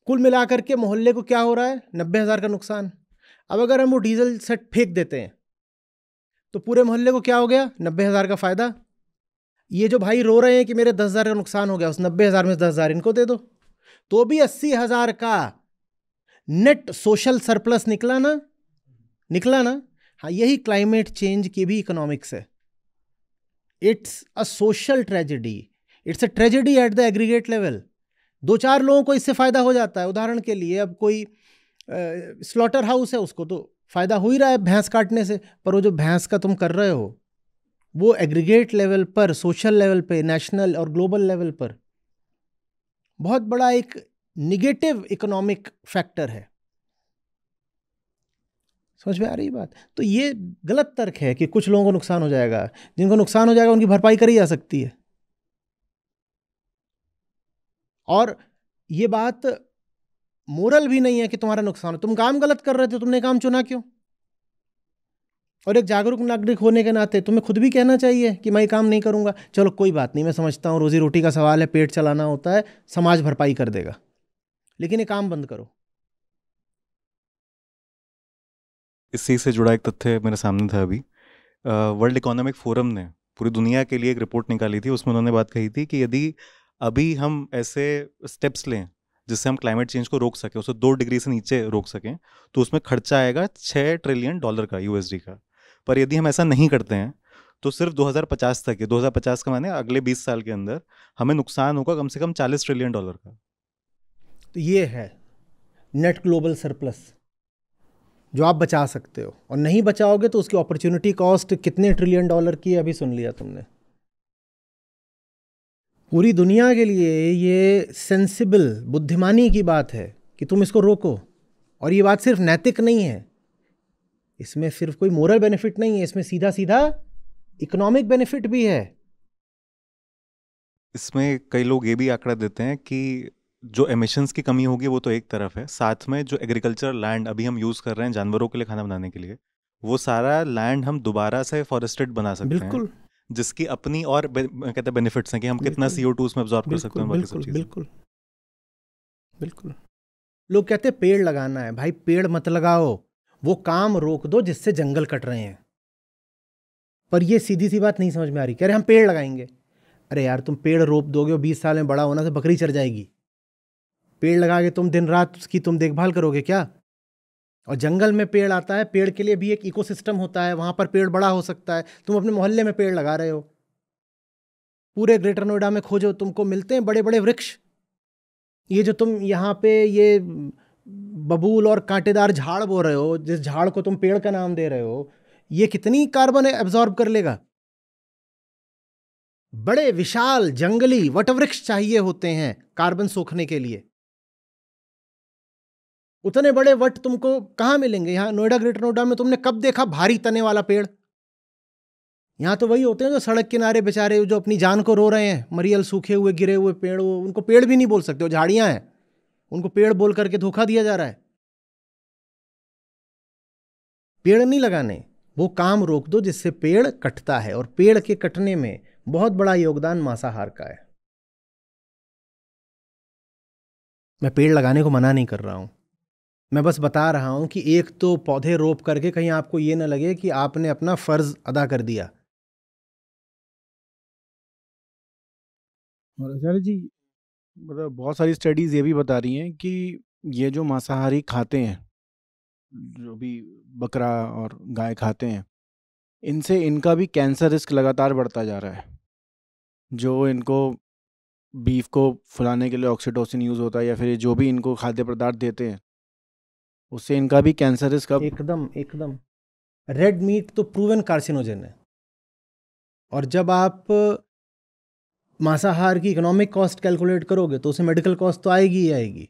कुल मिलाकर के मोहल्ले को क्या हो रहा है नब्बे हज़ार का नुकसान अब अगर हम वो डीजल सेट फेंक देते हैं तो पूरे मोहल्ले को क्या हो गया नब्बे हज़ार का फ़ायदा ये जो भाई रो रहे हैं कि मेरे दस हज़ार का नुकसान हो गया उस नब्बे हज़ार में दस हज़ार इनको दे दो तो भी अस्सी हज़ार का नेट सोशल सरप्लस निकला ना निकला ना हाँ यही क्लाइमेट चेंज की भी इकोनॉमिक्स है it's a social tragedy it's a tragedy at the aggregate level दो चार लोगों को इससे फ़ायदा हो जाता है उदाहरण के लिए अब कोई स्लॉटर हाउस है उसको तो फ़ायदा हो ही रहा है भैंस काटने से पर वो जो भैंस का तुम कर रहे हो वो एग्रीगेट लेवल पर सोशल लेवल पे नेशनल और ग्लोबल लेवल पर बहुत बड़ा एक निगेटिव इकोनॉमिक फैक्टर है समझ में आ रही बात तो ये गलत तर्क है कि कुछ लोगों को नुकसान हो जाएगा जिनको नुकसान हो जाएगा उनकी भरपाई करी जा सकती है और ये बात मोरल भी नहीं है कि तुम्हारा नुकसान हो तुम काम गलत कर रहे थे तुमने काम चुना क्यों और एक जागरूक नागरिक होने के नाते तुम्हें खुद भी कहना चाहिए कि मैं काम नहीं करूंगा चलो कोई बात नहीं मैं समझता हूँ रोजी रोटी का सवाल है पेट चलाना होता है समाज भरपाई कर देगा लेकिन ये काम बंद करो इस चीज़ से जुड़ा एक तथ्य मेरे सामने था अभी वर्ल्ड इकोनॉमिक फोरम ने पूरी दुनिया के लिए एक रिपोर्ट निकाली थी उसमें उन्होंने बात कही थी कि यदि अभी हम ऐसे स्टेप्स लें जिससे हम क्लाइमेट चेंज को रोक सकें उसे दो डिग्री से नीचे रोक सकें तो उसमें खर्चा आएगा छः ट्रिलियन डॉलर का यू का पर यदि हम ऐसा नहीं करते हैं तो सिर्फ 2050 तक है 2050 का माने अगले 20 साल के अंदर हमें नुकसान होगा कम से कम 40 ट्रिलियन डॉलर का तो ये है नेट ग्लोबल सरप्लस जो आप बचा सकते हो और नहीं बचाओगे तो उसकी अपॉर्चुनिटी कॉस्ट कितने ट्रिलियन डॉलर की है अभी सुन लिया तुमने पूरी दुनिया के लिए ये सेंसिबल बुद्धिमानी की बात है कि तुम इसको रोको और ये बात सिर्फ नैतिक नहीं है इसमें सिर्फ कोई मोरल बेनिफिट नहीं है इसमें सीधा सीधा इकोनॉमिक बेनिफिट भी है इसमें कई लोग ये भी आंकड़ा देते हैं कि जो एमिशंस की कमी होगी वो तो एक तरफ है साथ में जो एग्रीकल्चर लैंड अभी हम यूज़ कर रहे हैं जानवरों के लिए खाना बनाने के लिए वो सारा लैंड हम दोबारा से फॉरेस्टेड बना सकते बिल्कुल। हैं बिल्कुल जिसकी अपनी और कहते हैं बेनिफिट्स हैं कि हम कितना सी ओ टू उसमें ऑब्जॉर्व कर सकते हैं बिल्कुल बिल्कुल बिल्कुल लोग कहते हैं पेड़ लगाना है भाई पेड़ मत लगाओ वो काम रोक दो जिससे जंगल कट रहे हैं पर ये सीधी सी बात नहीं समझ में आ रही कह रहे हम पेड़ लगाएंगे अरे यार तुम पेड़ रोप दोगे बीस साल में बड़ा होना से तो बकरी चढ़ जाएगी पेड़ लगा के तुम दिन रात उसकी तुम देखभाल करोगे क्या और जंगल में पेड़ आता है पेड़ के लिए भी एक इकोसिस्टम होता है वहाँ पर पेड़ बड़ा हो सकता है तुम अपने मोहल्ले में पेड़ लगा रहे हो पूरे ग्रेटर नोएडा में खोजो तुमको मिलते हैं बड़े बड़े वृक्ष ये जो तुम यहाँ पे ये बबूल और कांटेदार झाड़ बो रहे हो जिस झाड़ को तुम पेड़ का नाम दे रहे हो ये कितनी कार्बन एब्जॉर्ब कर लेगा बड़े विशाल जंगली वटवृक्ष चाहिए होते हैं कार्बन सोखने के लिए उतने बड़े वट तुमको कहाँ मिलेंगे यहाँ नोएडा ग्रेटर नोएडा में तुमने कब देखा भारी तने वाला पेड़ यहाँ तो वही होते हैं जो सड़क किनारे बेचारे जो अपनी जान को रो रहे हैं मरियल सूखे हुए गिरे हुए पेड़ वो उनको पेड़ भी नहीं बोल सकते वो झाड़ियाँ हैं उनको पेड़ बोल करके धोखा दिया जा रहा है पेड़ नहीं लगाने वो काम रोक दो जिससे पेड़ कटता है और पेड़ के कटने में बहुत बड़ा योगदान मांसाहार का है मैं पेड़ लगाने को मना नहीं कर रहा हूं मैं बस बता रहा हूँ कि एक तो पौधे रोप करके कहीं आपको ये ना लगे कि आपने अपना फ़र्ज़ अदा कर दिया आचार्य जी मतलब बहुत सारी स्टडीज़ ये भी बता रही हैं कि ये जो मांसाहारी खाते हैं जो भी बकरा और गाय खाते हैं इनसे इनका भी कैंसर रिस्क लगातार बढ़ता जा रहा है जो इनको बीफ को फुलाने के लिए ऑक्सीटोसिन यूज़ होता है या फिर जो भी इनको खाद्य पदार्थ देते हैं उससे इनका भी कैंसर इसका एकदम एकदम रेड मीट तो प्रूवन कार्सिनोजन है और जब आप मांसाहार की इकोनॉमिक कॉस्ट कैलकुलेट करोगे तो उसे मेडिकल कॉस्ट तो आएगी ही आएगी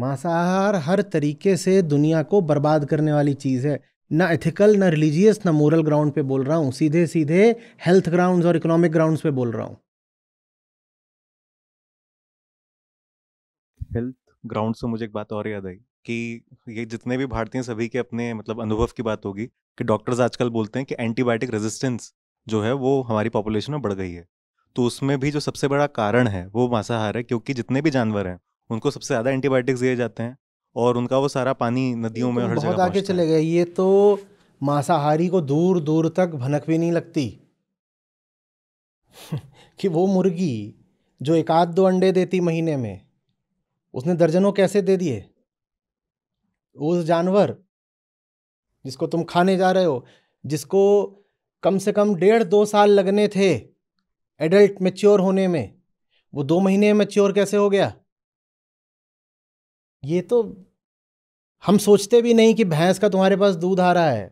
मांसाहार हर तरीके से दुनिया को बर्बाद करने वाली चीज़ है ना एथिकल ना रिलीजियस ना मोरल ग्राउंड पे बोल रहा हूँ सीधे सीधे हेल्थ ग्राउंड्स और इकोनॉमिक ग्राउंड्स पे बोल रहा हूँ हेल्थ ग्राउंड से मुझे एक बात और याद आई कि ये जितने भी भारतीय सभी के अपने मतलब अनुभव की बात होगी कि डॉक्टर्स आजकल बोलते हैं कि एंटीबायोटिक रेजिस्टेंस जो है वो हमारी पॉपुलेशन में बढ़ गई है तो उसमें भी जो सबसे बड़ा कारण है वो मांसाहार है क्योंकि जितने भी जानवर हैं उनको सबसे ज़्यादा एंटीबायोटिक्स दिए जाते हैं और उनका वो सारा पानी नदियों तो में हर जगह आगे चले गए ये तो मांसाहारी को दूर दूर तक भनक भी नहीं लगती कि वो मुर्गी जो एक आध दो अंडे देती महीने में उसने दर्जनों कैसे दे दिए उस जानवर जिसको तुम खाने जा रहे हो जिसको कम से कम डेढ़ दो साल लगने थे एडल्ट मेच्योर होने में वो दो महीने में मेच्योर कैसे हो गया ये तो हम सोचते भी नहीं कि भैंस का तुम्हारे पास दूध आ रहा है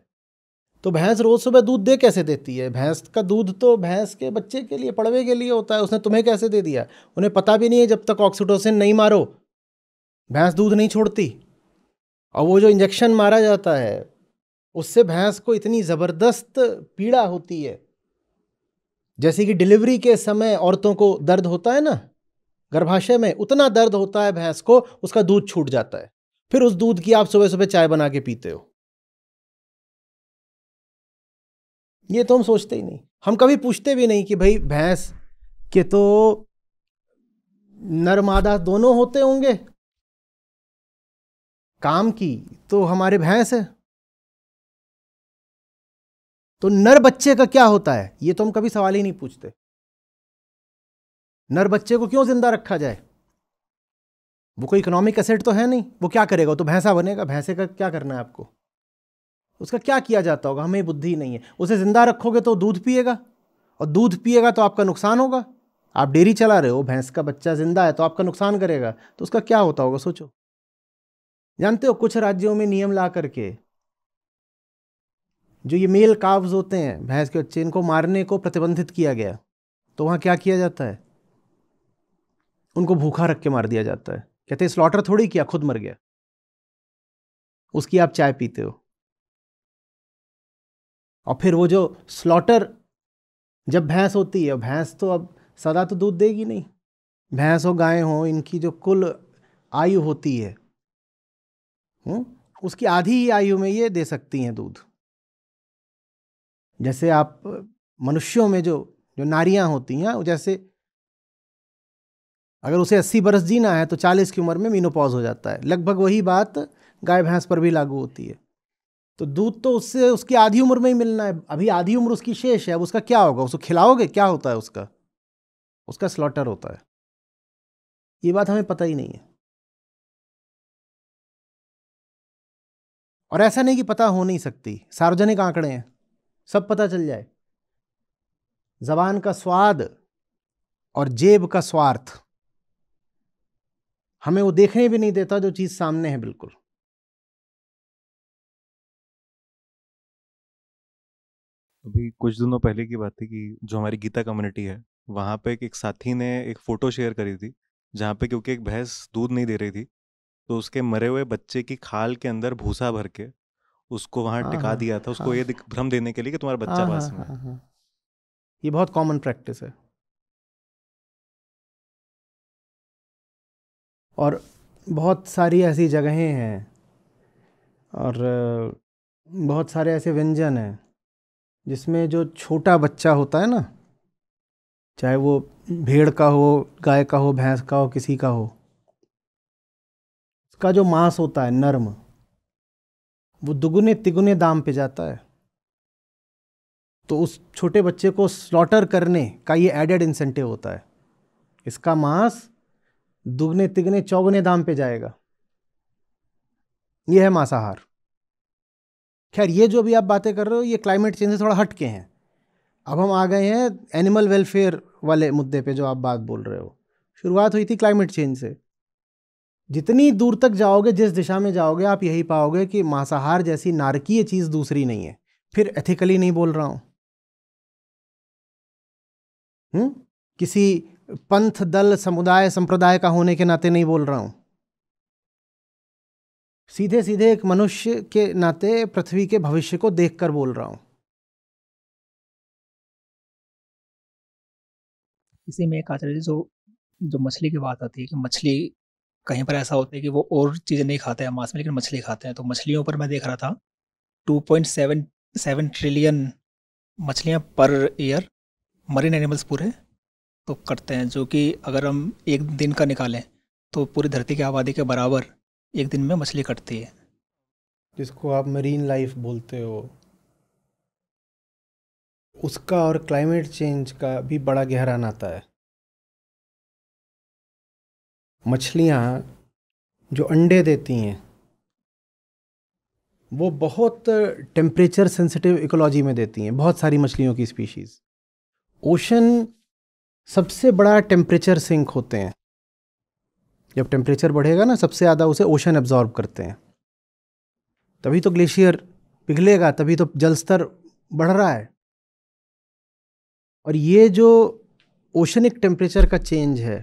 तो भैंस रोज़ सुबह दूध दे कैसे देती है भैंस का दूध तो भैंस के बच्चे के लिए पड़वे के लिए होता है उसने तुम्हें कैसे दे दिया उन्हें पता भी नहीं है जब तक ऑक्सीटोसिन नहीं मारो भैंस दूध नहीं छोड़ती और वो जो इंजेक्शन मारा जाता है उससे भैंस को इतनी ज़बरदस्त पीड़ा होती है जैसे कि डिलीवरी के समय औरतों को दर्द होता है ना गर्भाशय में उतना दर्द होता है भैंस को उसका दूध छूट जाता है फिर उस दूध की आप सुबह सुबह चाय बना के पीते हो ये तो हम सोचते ही नहीं हम कभी पूछते भी नहीं कि भाई भैंस के तो नर मादा दोनों होते होंगे काम की तो हमारे भैंस है तो नर बच्चे का क्या होता है ये तो हम कभी सवाल ही नहीं पूछते नर बच्चे को क्यों जिंदा रखा जाए वो कोई इकोनॉमिक असेट तो है नहीं वो क्या करेगा तो भैंसा बनेगा भैंसे का क्या करना है आपको उसका क्या किया जाता होगा हमें बुद्धि नहीं है उसे ज़िंदा रखोगे तो दूध पिएगा और दूध पिएगा तो आपका नुकसान होगा आप डेयरी चला रहे हो भैंस का बच्चा ज़िंदा है तो आपका नुकसान करेगा तो उसका क्या होता होगा सोचो जानते हो कुछ राज्यों में नियम ला करके जो ये मेल काव्स होते हैं भैंस के बच्चे इनको मारने को प्रतिबंधित किया गया तो वहां क्या किया जाता है उनको भूखा रख के मार दिया जाता है कहते हैं स्लॉटर थोड़ी किया खुद मर गया उसकी आप चाय पीते हो और फिर वो जो स्लॉटर जब भैंस होती है भैंस तो अब सदा तो दूध देगी नहीं भैंस हो गाय हो इनकी जो कुल आयु होती है हम्म? उसकी आधी ही आयु में ये दे सकती हैं दूध जैसे आप मनुष्यों में जो जो नारियां होती हैं जैसे अगर उसे अस्सी बरस जीना है तो चालीस की उम्र में मीनोपॉज हो जाता है लगभग वही बात गाय भैंस पर भी लागू होती है तो दूध तो उससे उसकी आधी उम्र में ही मिलना है अभी आधी उम्र उसकी शेष है अब उसका क्या होगा उसको खिलाओगे क्या होता है उसका उसका स्लॉटर होता है ये बात हमें पता ही नहीं है और ऐसा नहीं कि पता हो नहीं सकती सार्वजनिक आंकड़े हैं सब पता चल जाए जबान का स्वाद और जेब का स्वार्थ हमें वो देखने भी नहीं देता जो चीज़ सामने है बिल्कुल अभी कुछ दिनों पहले की बात थी कि जो हमारी गीता कम्युनिटी है वहां पे एक साथी ने एक फ़ोटो शेयर करी थी जहां पे क्योंकि एक भैंस दूध नहीं दे रही थी तो उसके मरे हुए बच्चे की खाल के अंदर भूसा भर के उसको वहाँ हाँ, टिका हाँ, दिया था उसको हाँ। ये भ्रम देने के लिए कि तुम्हारा बच्चा पास में ये बहुत कॉमन प्रैक्टिस है और बहुत सारी ऐसी जगहें हैं और बहुत सारे ऐसे व्यंजन हैं जिसमें जो छोटा बच्चा होता है ना चाहे वो भेड़ का हो गाय का हो भैंस का हो किसी का हो का जो मांस होता है नर्म वो दुगुने तिगुने दाम पे जाता है तो उस छोटे बच्चे को स्लॉटर करने का ये एडेड इंसेंटिव होता है इसका मांस दुगने तिगने चौगने दाम पे जाएगा ये है मांसाहार खैर ये जो भी आप बातें कर रहे हो ये क्लाइमेट चेंज से थोड़ा हटके हैं अब हम आ गए हैं एनिमल वेलफेयर वाले मुद्दे पे जो आप बात बोल रहे हो शुरुआत हुई थी क्लाइमेट चेंज से जितनी दूर तक जाओगे जिस दिशा में जाओगे आप यही पाओगे कि मांसाहार जैसी नारकीय चीज़ दूसरी नहीं है फिर एथिकली नहीं बोल रहा हुँ? हम्म? किसी पंथ दल समुदाय संप्रदाय का होने के नाते नहीं बोल रहा हूं सीधे सीधे एक मनुष्य के नाते पृथ्वी के भविष्य को देखकर बोल रहा हूं इसी में एक आचार्य जो जो मछली की बात आती है कि मछली कहीं पर ऐसा होता है कि वो और चीज़ें नहीं खाते हैं मांस में लेकिन मछली खाते हैं तो मछलियों पर मैं देख रहा था two point seven seven trillion मछलियाँ पर ईयर मरीन एनिमल्स पूरे तो कटते हैं जो कि अगर हम एक दिन का निकालें तो पूरी धरती की आबादी के बराबर एक दिन में मछली कटती है जिसको आप मरीन लाइफ बोलते हो उसका और क्लाइमेट चेंज का भी बड़ा गहरा नाता है मछलियाँ जो अंडे देती हैं वो बहुत टेम्परेचर सेंसिटिव इकोलॉजी में देती हैं बहुत सारी मछलियों की स्पीशीज़ ओशन सबसे बड़ा टेम्परेचर सिंक होते हैं जब टेम्परेचर बढ़ेगा ना सबसे ज़्यादा उसे ओशन एब्जॉर्ब करते हैं तभी तो ग्लेशियर पिघलेगा तभी तो जल स्तर बढ़ रहा है और ये जो ओशनिक टेम्परेचर का चेंज है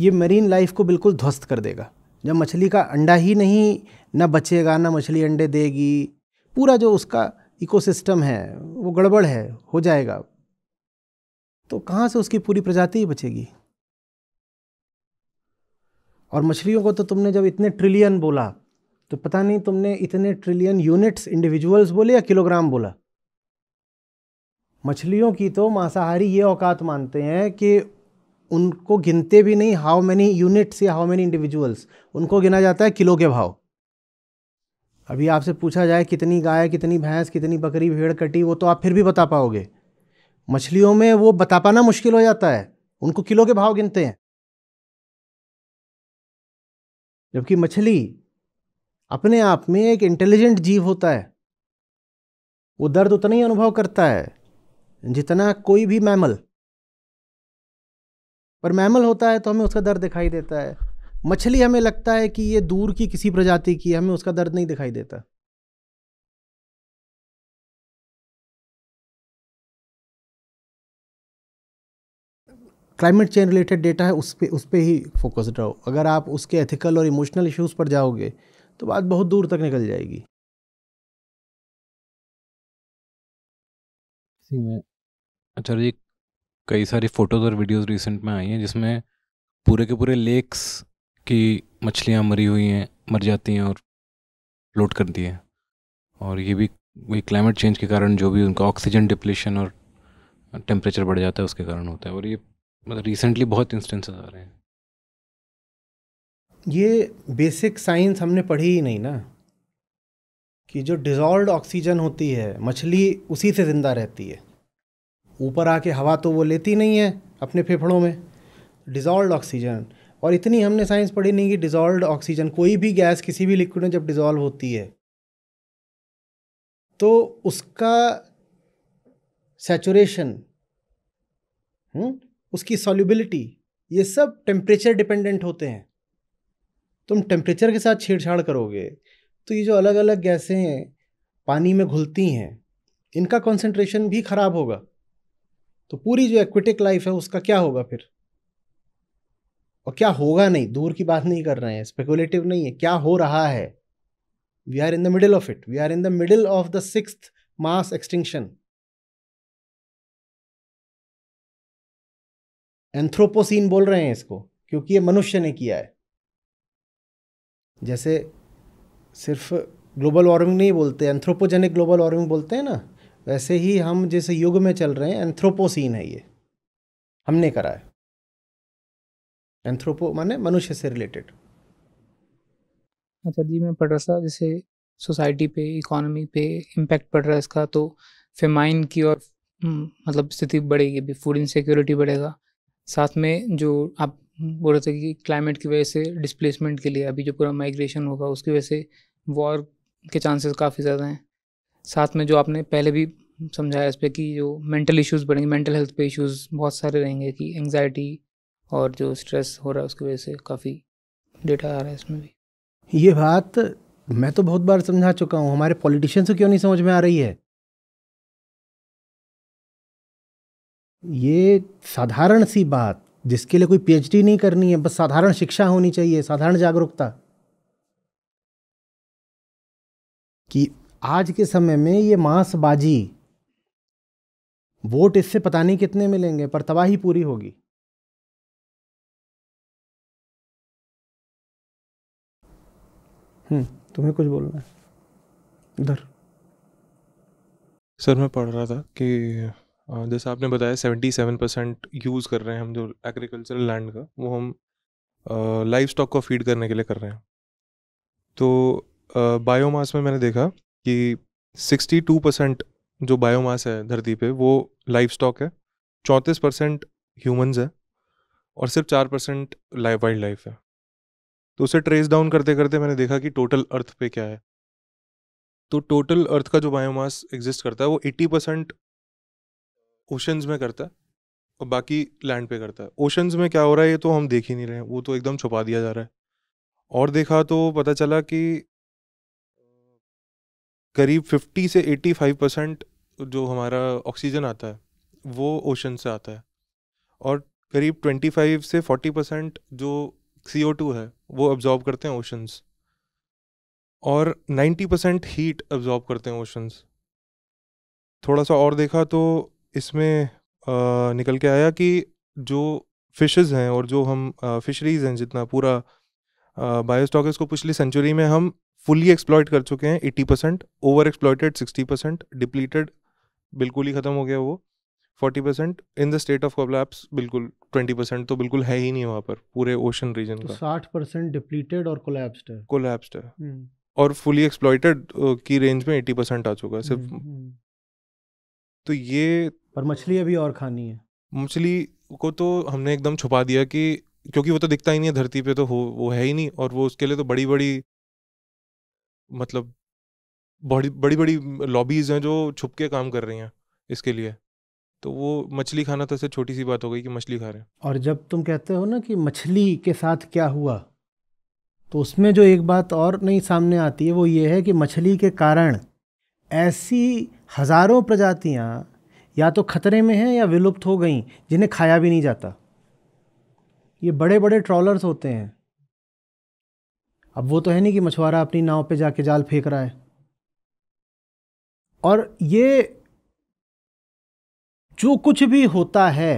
ये मरीन लाइफ को बिल्कुल ध्वस्त कर देगा जब मछली का अंडा ही नहीं ना बचेगा ना मछली अंडे देगी पूरा जो उसका इकोसिस्टम है वो गड़बड़ है हो जाएगा तो कहाँ से उसकी पूरी प्रजाति ही बचेगी और मछलियों को तो तुमने जब इतने ट्रिलियन बोला तो पता नहीं तुमने इतने ट्रिलियन यूनिट्स इंडिविजुअल्स बोले या किलोग्राम बोला मछलियों की तो मांसाहारी ये औकात मानते हैं कि उनको गिनते भी नहीं हाउ मैनी यूनिट्स या हाउ मेनी इंडिविजुअल्स उनको गिना जाता है किलो के भाव अभी आपसे पूछा जाए कितनी गाय कितनी भैंस कितनी बकरी भेड़ कटी वो तो आप फिर भी बता पाओगे मछलियों में वो बता पाना मुश्किल हो जाता है उनको किलो के भाव गिनते हैं जबकि मछली अपने आप में एक इंटेलिजेंट जीव होता है वो दर्द उतना ही अनुभव करता है जितना कोई भी मैमल पर मैमल होता है तो हमें उसका दर्द दिखाई देता है मछली हमें लगता है कि ये दूर की किसी प्रजाति की हमें उसका दर्द नहीं दिखाई देता क्लाइमेट चेंज रिलेटेड डेटा है उस पर उस पर ही फोकस्ड रहो अगर आप उसके एथिकल और इमोशनल इश्यूज़ पर जाओगे तो बात बहुत दूर तक निकल जाएगी इसी में एक अच्छा, कई सारी फ़ोटोज़ और वीडियोज़ रिसेंट में आई हैं जिसमें पूरे के पूरे लेक्स की मछलियाँ मरी हुई हैं मर जाती हैं और लोड करती हैं और ये भी वही क्लाइमेट चेंज के कारण जो भी उनका ऑक्सीजन डिप्लेशन और टेम्परेचर बढ़ जाता है उसके कारण होता है और ये मतलब रिसेंटली बहुत इंस्टेंसेस आ रहे हैं ये बेसिक साइंस हमने पढ़ी ही नहीं ना कि जो डिज़ॉल्व ऑक्सीजन होती है मछली उसी से ज़िंदा रहती है ऊपर आके हवा तो वो लेती नहीं है अपने फेफड़ों में डिज़ॉल्व ऑक्सीजन और इतनी हमने साइंस पढ़ी नहीं कि डिज़ॉल्व ऑक्सीजन कोई भी गैस किसी भी लिक्विड में जब डिज़ॉल्व होती है तो उसका सेचुरेशन हम्म, उसकी सॉल्युबिलिटी ये सब टेम्परेचर डिपेंडेंट होते हैं तुम टेम्परेचर के साथ छेड़छाड़ करोगे तो ये जो अलग अलग गैसें पानी में घुलती हैं इनका कॉन्सेंट्रेशन भी ख़राब होगा तो पूरी जो एक्विटिक लाइफ है उसका क्या होगा फिर और क्या होगा नहीं दूर की बात नहीं कर रहे हैं स्पेकुलेटिव नहीं है क्या हो रहा है we are in the middle of it we are in the middle of the six mass extinction anthropocene बोल रहे हैं इसको क्योंकि ये मनुष्य ने किया है जैसे सिर्फ ग्लोबल वार्मिंग नहीं बोलते एंथ्रोपोजेनिक ग्लोबल वार्मिंग बोलते हैं ना वैसे ही हम जिस युग में चल रहे हैं एंथ्रोपोसीन है ये हमने करा है एंथ्रोपो माने मनुष्य से रिलेटेड अच्छा जी मैं पढ़ रहा था जैसे सोसाइटी पे इकोनॉमी पे इम्पैक्ट पड़ रहा है इसका तो फेमाइन की और हम्म, मतलब स्थिति बढ़ेगी भी फूड इनसिक्योरिटी बढ़ेगा साथ में जो आप बोल रहे थे कि क्लाइमेट की वजह से डिस्प्लेसमेंट के लिए अभी जो पूरा माइग्रेशन होगा उसकी वजह से वॉर के चांसेस काफ़ी ज़्यादा हैं साथ में जो आपने पहले भी समझाया इस पर कि जो मेंटल इश्यूज़ बढ़ेंगे मेंटल हेल्थ पे इश्यूज़ बहुत सारे रहेंगे कि एंगजाइटी और जो स्ट्रेस हो रहा है उसकी वजह से काफ़ी डेटा आ रहा है इसमें भी ये बात मैं तो बहुत बार समझा चुका हूँ हमारे पॉलिटिशियंस क्यों नहीं समझ में आ रही है ये साधारण सी बात जिसके लिए कोई पीएचडी नहीं करनी है बस साधारण शिक्षा होनी चाहिए साधारण जागरूकता कि आज के समय में ये मांसबाजी वोट इससे पता नहीं कितने मिलेंगे पर तबाही पूरी होगी हम्म, तुम्हें कुछ बोलना है इधर सर मैं पढ़ रहा था कि जैसे आपने बताया सेवेंटी सेवन परसेंट यूज़ कर रहे हैं हम जो एग्रीकल्चरल लैंड का वो हम लाइव स्टॉक को फीड करने के लिए कर रहे हैं तो बायोमास में मैंने देखा कि 62 परसेंट जो बायोमास है धरती पे वो लाइफ स्टॉक है चौंतीस परसेंट ह्यूमन्स है और सिर्फ चार परसेंट वाइल्ड लाइफ है तो उसे ट्रेस डाउन करते करते मैंने देखा कि टोटल अर्थ पे क्या है तो टोटल अर्थ का जो बायोमास एग्जिस्ट करता है वो 80 परसेंट ओशंस में करता है और बाकी लैंड पे करता है ओशंस में क्या हो रहा है ये तो हम देख ही नहीं रहे वो तो एकदम छुपा दिया जा रहा है और देखा तो पता चला कि करीब 50 से 85 परसेंट जो हमारा ऑक्सीजन आता है वो ओशन से आता है और करीब 25 से 40 परसेंट जो सी है वो अब्जॉर्ब करते हैं ओशंस और 90 परसेंट हीट अब्जॉर्ब करते हैं ओशंस थोड़ा सा और देखा तो इसमें आ, निकल के आया कि जो फिशेस हैं और जो हम फिशरीज़ हैं जितना पूरा बायोस्टॉक इसको पिछली सेंचुरी में हम फुली एक्सप्लॉयट कर चुके हैं eighty percent over exploited sixty percent depleted बिल्कुल ही ख़त्म हो गया वो forty percent in the state of collapse बिल्कुल ट्वेंटी परसेंट तो बिल्कुल है ही नहीं वहाँ पर पूरे ओशन रीजन तो का साठ परसेंट डिप्लीटेड और कोलैप्स्ड है कोलैप्स्ड है हम्म। और फुली एक्सप्लॉयटेड की रेंज में एट्टी परसेंट आ चुका है सिर्फ हम्म, हम्म। तो ये पर मछली अभी और खानी है मछली को तो हमने एकदम छुपा दिया कि क्योंकि वो तो दिखता ही नहीं है धरती पे तो हो वो है ही नहीं और वो उसके लिए तो बड़ी बड़ी मतलब बड़ी बड़ी बड़ी लॉबीज़ हैं जो छुप के काम कर रही हैं इसके लिए तो वो मछली खाना तो ऐसे छोटी सी बात हो गई कि मछली खा रहे हैं और जब तुम कहते हो ना कि मछली के साथ क्या हुआ तो उसमें जो एक बात और नहीं सामने आती है वो ये है कि मछली के कारण ऐसी हज़ारों प्रजातियाँ या तो खतरे में हैं या विलुप्त हो गई जिन्हें खाया भी नहीं जाता ये बड़े बड़े ट्रॉलर्स होते हैं अब वो तो है नहीं कि मछुआरा अपनी नाव पे जाके जाल फेंक रहा है और ये जो कुछ भी होता है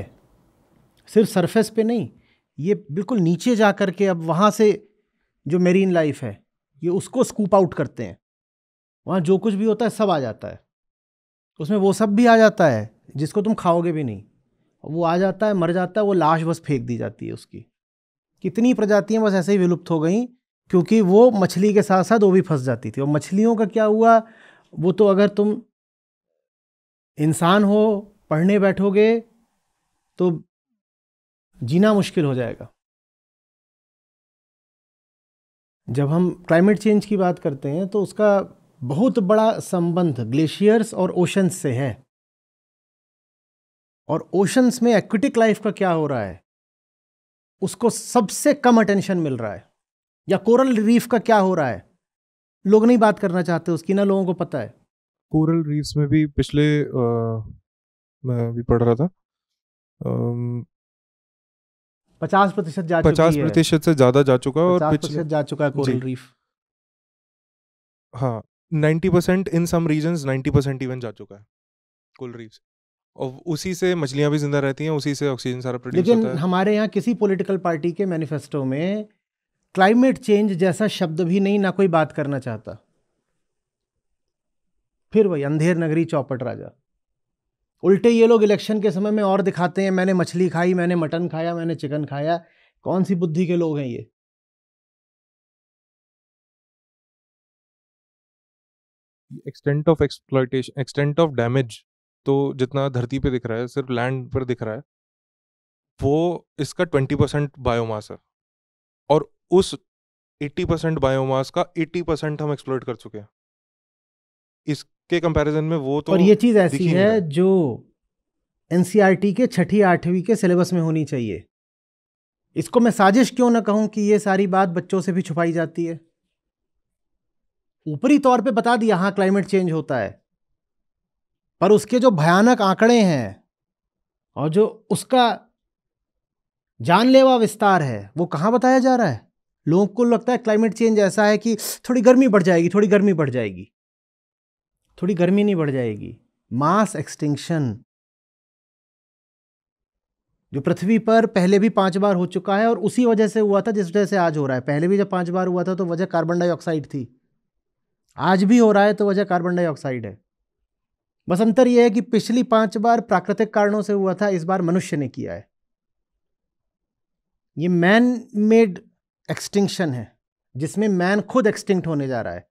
सिर्फ सरफेस पे नहीं ये बिल्कुल नीचे जा कर के अब वहाँ से जो मेरीन लाइफ है ये उसको स्कूप आउट करते हैं वहाँ जो कुछ भी होता है सब आ जाता है उसमें वो सब भी आ जाता है जिसको तुम खाओगे भी नहीं वो आ जाता है मर जाता है वो लाश बस फेंक दी जाती है उसकी कितनी प्रजातियाँ बस ऐसे ही विलुप्त हो गई क्योंकि वो मछली के साथ साथ वो भी फंस जाती थी और मछलियों का क्या हुआ वो तो अगर तुम इंसान हो पढ़ने बैठोगे तो जीना मुश्किल हो जाएगा जब हम क्लाइमेट चेंज की बात करते हैं तो उसका बहुत बड़ा संबंध ग्लेशियर्स और ओशंस से है और ओशंस में एक्विटिक लाइफ का क्या हो रहा है उसको सबसे कम अटेंशन मिल रहा है या कोरल रीफ का क्या हो रहा है लोग नहीं बात करना चाहते उसकी ना लोगों को पता है कोरल रीफ्स में भी पिछले आ, मैं भी पढ़ रहा था पचास प्रतिशत जा पचास प्रतिशत से ज्यादा जा चुका है और पिछले जा चुका है कोरल रीफ हाँ ninety percent in some region ninety percent even जा चुका है कोरल रीफ्स और उसी से मछलियां भी जिंदा रहती हैं उसी से ऑक्सीजन सारा प्रोड्यूस होता है। हमारे यहाँ किसी पॉलिटिकल पार्टी के मैनिफेस्टो में क्लाइमेट चेंज जैसा शब्द भी नहीं ना कोई बात करना चाहता फिर वही अंधेर नगरी चौपट राजा उल्टे ये लोग इलेक्शन के समय में और दिखाते हैं मैंने मछली खाई मैंने मटन खाया मैंने चिकन खाया कौन सी बुद्धि के लोग हैं ये extent of exploitation extent of damage तो जितना धरती पे दिख रहा है सिर्फ लैंड पर दिख रहा है वो इसका ट्वेंटी परसेंट बायोमास है उस 80 परसेंट बायोमास का 80 परसेंट हम एक्सप्लोर कर चुके हैं इसके कंपैरिजन में वो तो और ये चीज़ ऐसी है जो एनसीईआरटी e के छठी आठवीं के सिलेबस में होनी चाहिए इसको मैं साजिश क्यों ना कहूं कि ये सारी बात बच्चों से भी छुपाई जाती है ऊपरी तौर पे बता दिया हाँ क्लाइमेट चेंज होता है पर उसके जो भयानक आंकड़े हैं और जो उसका जानलेवा विस्तार है वो कहाँ बताया जा रहा है लोगों को लगता है क्लाइमेट चेंज ऐसा है कि थोड़ी गर्मी बढ़ जाएगी थोड़ी गर्मी बढ़ जाएगी थोड़ी गर्मी नहीं बढ़ जाएगी मास एक्सटिंक्शन जो पृथ्वी पर पहले भी पांच बार हो चुका है और उसी वजह से हुआ था जिस वजह से आज हो रहा है पहले भी जब पांच बार हुआ था तो वजह कार्बन डाइऑक्साइड थी आज भी हो रहा है तो वजह कार्बन डाइऑक्साइड है बस अंतर यह है कि पिछली पांच बार प्राकृतिक कारणों से हुआ था इस बार मनुष्य ने किया है ये मैन मेड एक्सटिंक्शन है जिसमें मैन खुद एक्सटिंक्ट होने जा रहा है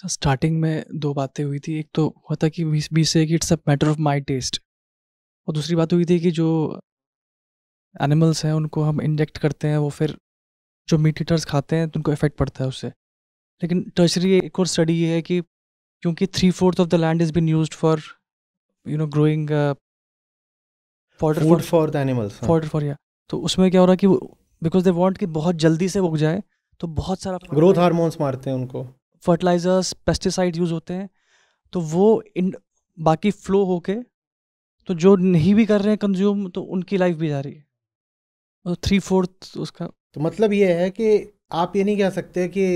सर स्टार्टिंग में दो बातें हुई थी एक तो हुआ था कि बी से it's a matter of my taste और दूसरी बात हुई थी कि जो एनिमल्स हैं उनको हम इंजेक्ट करते हैं वो फिर जो मीट ईटर्स खाते हैं तो उनको इफेक्ट पड़ता है उससे लेकिन टर्सरी एक और स्टडी ये है कि क्योंकि three fourth of the land is been use for you know growing fodder food for the animals fodder for या तो उसमें क्या हो रहा है कि बिकॉज दे वांट कि बहुत जल्दी से उग जाए तो बहुत सारा ग्रोथ हार्मोन्स मारते हैं उनको फर्टिलाइजर्स पेस्टिसाइड यूज़ होते हैं तो वो इन बाकी फ्लो होके तो जो नहीं भी कर रहे हैं कंज्यूम तो उनकी लाइफ भी जा रही है थ्री तो फोर्थ उसका तो मतलब ये है कि आप ये नहीं कह सकते कि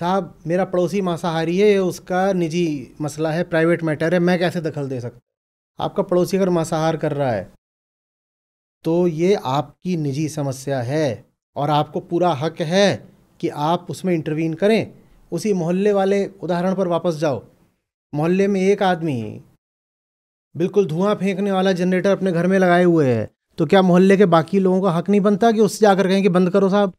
साहब मेरा पड़ोसी मांसाहारी है उसका निजी मसला है प्राइवेट मैटर है मैं कैसे दखल दे सकता आपका पड़ोसी अगर मांसाहार कर रहा है तो ये आपकी निजी समस्या है और आपको पूरा हक है कि आप उसमें इंटरवीन करें उसी मोहल्ले वाले उदाहरण पर वापस जाओ मोहल्ले में एक आदमी बिल्कुल धुआं फेंकने वाला जनरेटर अपने घर में लगाए हुए है तो क्या मोहल्ले के बाकी लोगों का हक नहीं बनता कि उससे जाकर कहें कि बंद करो साहब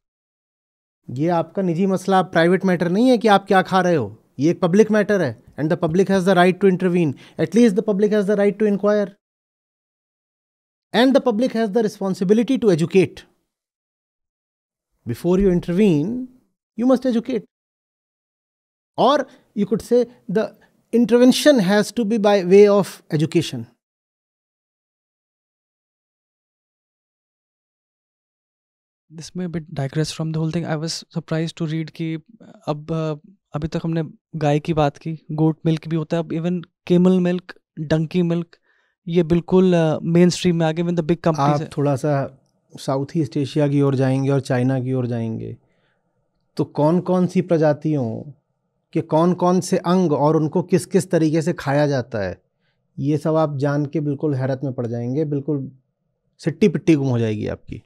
ये आपका निजी मसला प्राइवेट मैटर नहीं है कि आप क्या खा रहे हो ये एक पब्लिक मैटर है and the public has the right to intervene at least the public has the right to inquire and the public has the responsibility to educate. Before you intervene, you must educate. Or you could say the intervention has to be by way of education. This may be digress from the whole thing. I was surprised to read कि अब uh, अभी तक हमने गाय की बात की goat milk भी होता है अब even camel milk donkey milk ये बिल्कुल मेन स्ट्रीम में आगे विन द बिग कंपनी आप थोड़ा सा साउथ ईस्ट एशिया की ओर जाएंगे और चाइना की ओर जाएंगे तो कौन कौन सी प्रजातियों के कौन कौन से अंग और उनको किस किस तरीके से खाया जाता है ये सब आप जान के बिल्कुल हैरत में पड़ जाएंगे बिल्कुल सिट्टी पिट्टी गुम हो जाएगी आपकी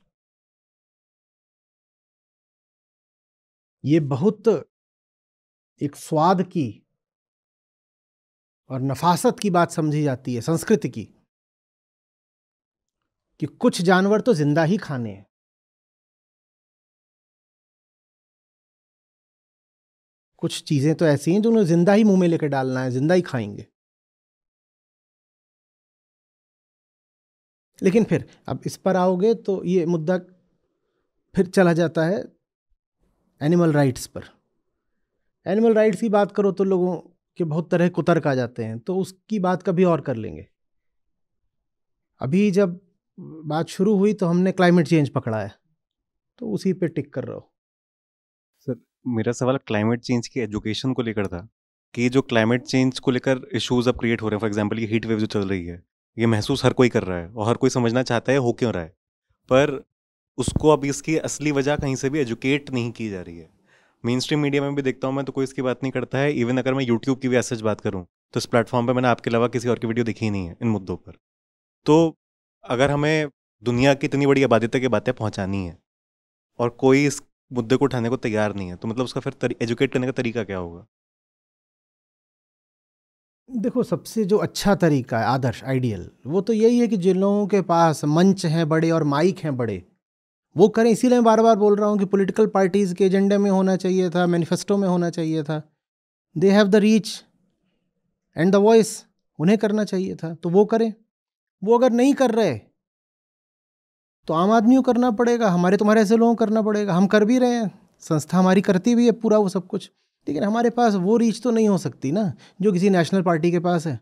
ये बहुत एक स्वाद की और नफासत की बात समझी जाती है संस्कृति की कि कुछ जानवर तो जिंदा ही खाने हैं कुछ चीज़ें तो ऐसी हैं जो उन्हें ज़िंदा ही मुंह में लेकर डालना है ज़िंदा ही खाएंगे लेकिन फिर अब इस पर आओगे तो ये मुद्दा फिर चला जाता है एनिमल राइट्स पर एनिमल राइट्स की बात करो तो लोगों के बहुत तरह कुतर्क आ जाते हैं तो उसकी बात कभी और कर लेंगे अभी जब बात शुरू हुई तो हमने क्लाइमेट चेंज पकड़ा है तो उसी पे टिक कर रहा हो सर मेरा सवाल क्लाइमेट चेंज की एजुकेशन को लेकर था कि जो क्लाइमेट चेंज को लेकर इश्यूज अब क्रिएट हो रहे हैं फॉर एग्जांपल ये हीट वेव जो चल रही है ये महसूस हर कोई कर रहा है और हर कोई समझना चाहता है हो क्यों रहा है पर उसको अब इसकी असली वजह कहीं से भी एजुकेट नहीं की जा रही है मेन स्ट्रीम मीडिया में भी देखता हूँ मैं तो कोई इसकी बात नहीं करता है इवन अगर मैं यूट्यूब की भी ऐसे बात करूँ तो इस प्लेटफॉर्म पर मैंने आपके अलावा किसी और की वीडियो देखी नहीं है इन मुद्दों पर तो अगर हमें दुनिया की इतनी बड़ी आबादी तक ये बातें पहुँचानी है और कोई इस मुद्दे को उठाने को तैयार नहीं है तो मतलब उसका फिर एजुकेट करने का तरीका क्या होगा देखो सबसे जो अच्छा तरीका है आदर्श आइडियल वो तो यही है कि जिन लोगों के पास मंच हैं बड़े और माइक हैं बड़े वो करें इसीलिए मैं बार बार बोल रहा हूँ कि पॉलिटिकल पार्टीज़ के एजेंडे में होना चाहिए था मैनिफेस्टो में होना चाहिए था they have the reach and the voice उन्हें करना चाहिए था तो वो करें वो अगर नहीं कर रहे तो आम आदमी को करना पड़ेगा हमारे तुम्हारे ऐसे लोगों को करना पड़ेगा हम कर भी रहे हैं संस्था हमारी करती भी है पूरा वो सब कुछ लेकिन हमारे पास वो रीच तो नहीं हो सकती ना जो किसी नेशनल पार्टी के पास है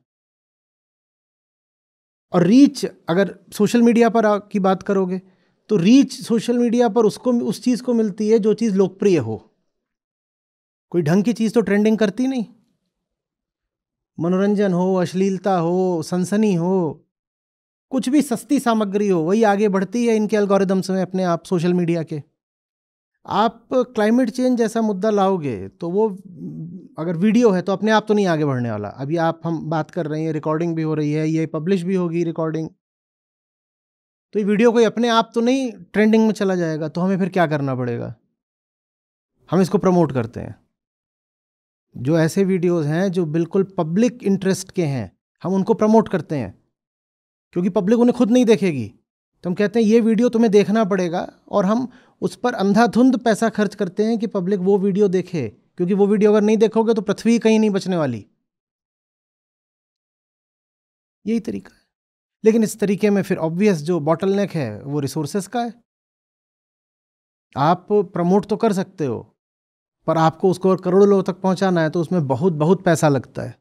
और रीच अगर सोशल मीडिया पर की बात करोगे तो रीच सोशल मीडिया पर उसको उस चीज़ को मिलती है जो चीज़ लोकप्रिय हो कोई ढंग की चीज़ तो ट्रेंडिंग करती नहीं मनोरंजन हो अश्लीलता हो सनसनी हो कुछ भी सस्ती सामग्री हो वही आगे बढ़ती है इनके एल्गोरिदम्स में अपने आप सोशल मीडिया के आप क्लाइमेट चेंज जैसा मुद्दा लाओगे तो वो अगर वीडियो है तो अपने आप तो नहीं आगे बढ़ने वाला अभी आप हम बात कर रहे हैं रिकॉर्डिंग भी हो रही है ये पब्लिश भी होगी रिकॉर्डिंग तो ये वीडियो कोई अपने आप तो नहीं ट्रेंडिंग में चला जाएगा तो हमें फिर क्या करना पड़ेगा हम इसको प्रमोट करते हैं जो ऐसे वीडियोस हैं जो बिल्कुल पब्लिक इंटरेस्ट के हैं हम उनको प्रमोट करते हैं क्योंकि पब्लिक उन्हें खुद नहीं देखेगी तो हम कहते हैं ये वीडियो तुम्हें देखना पड़ेगा और हम उस पर अंधाधुंध पैसा खर्च करते हैं कि पब्लिक वो वीडियो देखे क्योंकि वो वीडियो अगर नहीं देखोगे तो पृथ्वी कहीं नहीं बचने वाली यही तरीका लेकिन इस तरीके में फिर ऑब्वियस जो बॉटल नेक है वो रिसोर्सेस का है आप प्रमोट तो कर सकते हो पर आपको उसको करोड़ों लोगों तक पहुंचाना है तो उसमें बहुत बहुत पैसा लगता है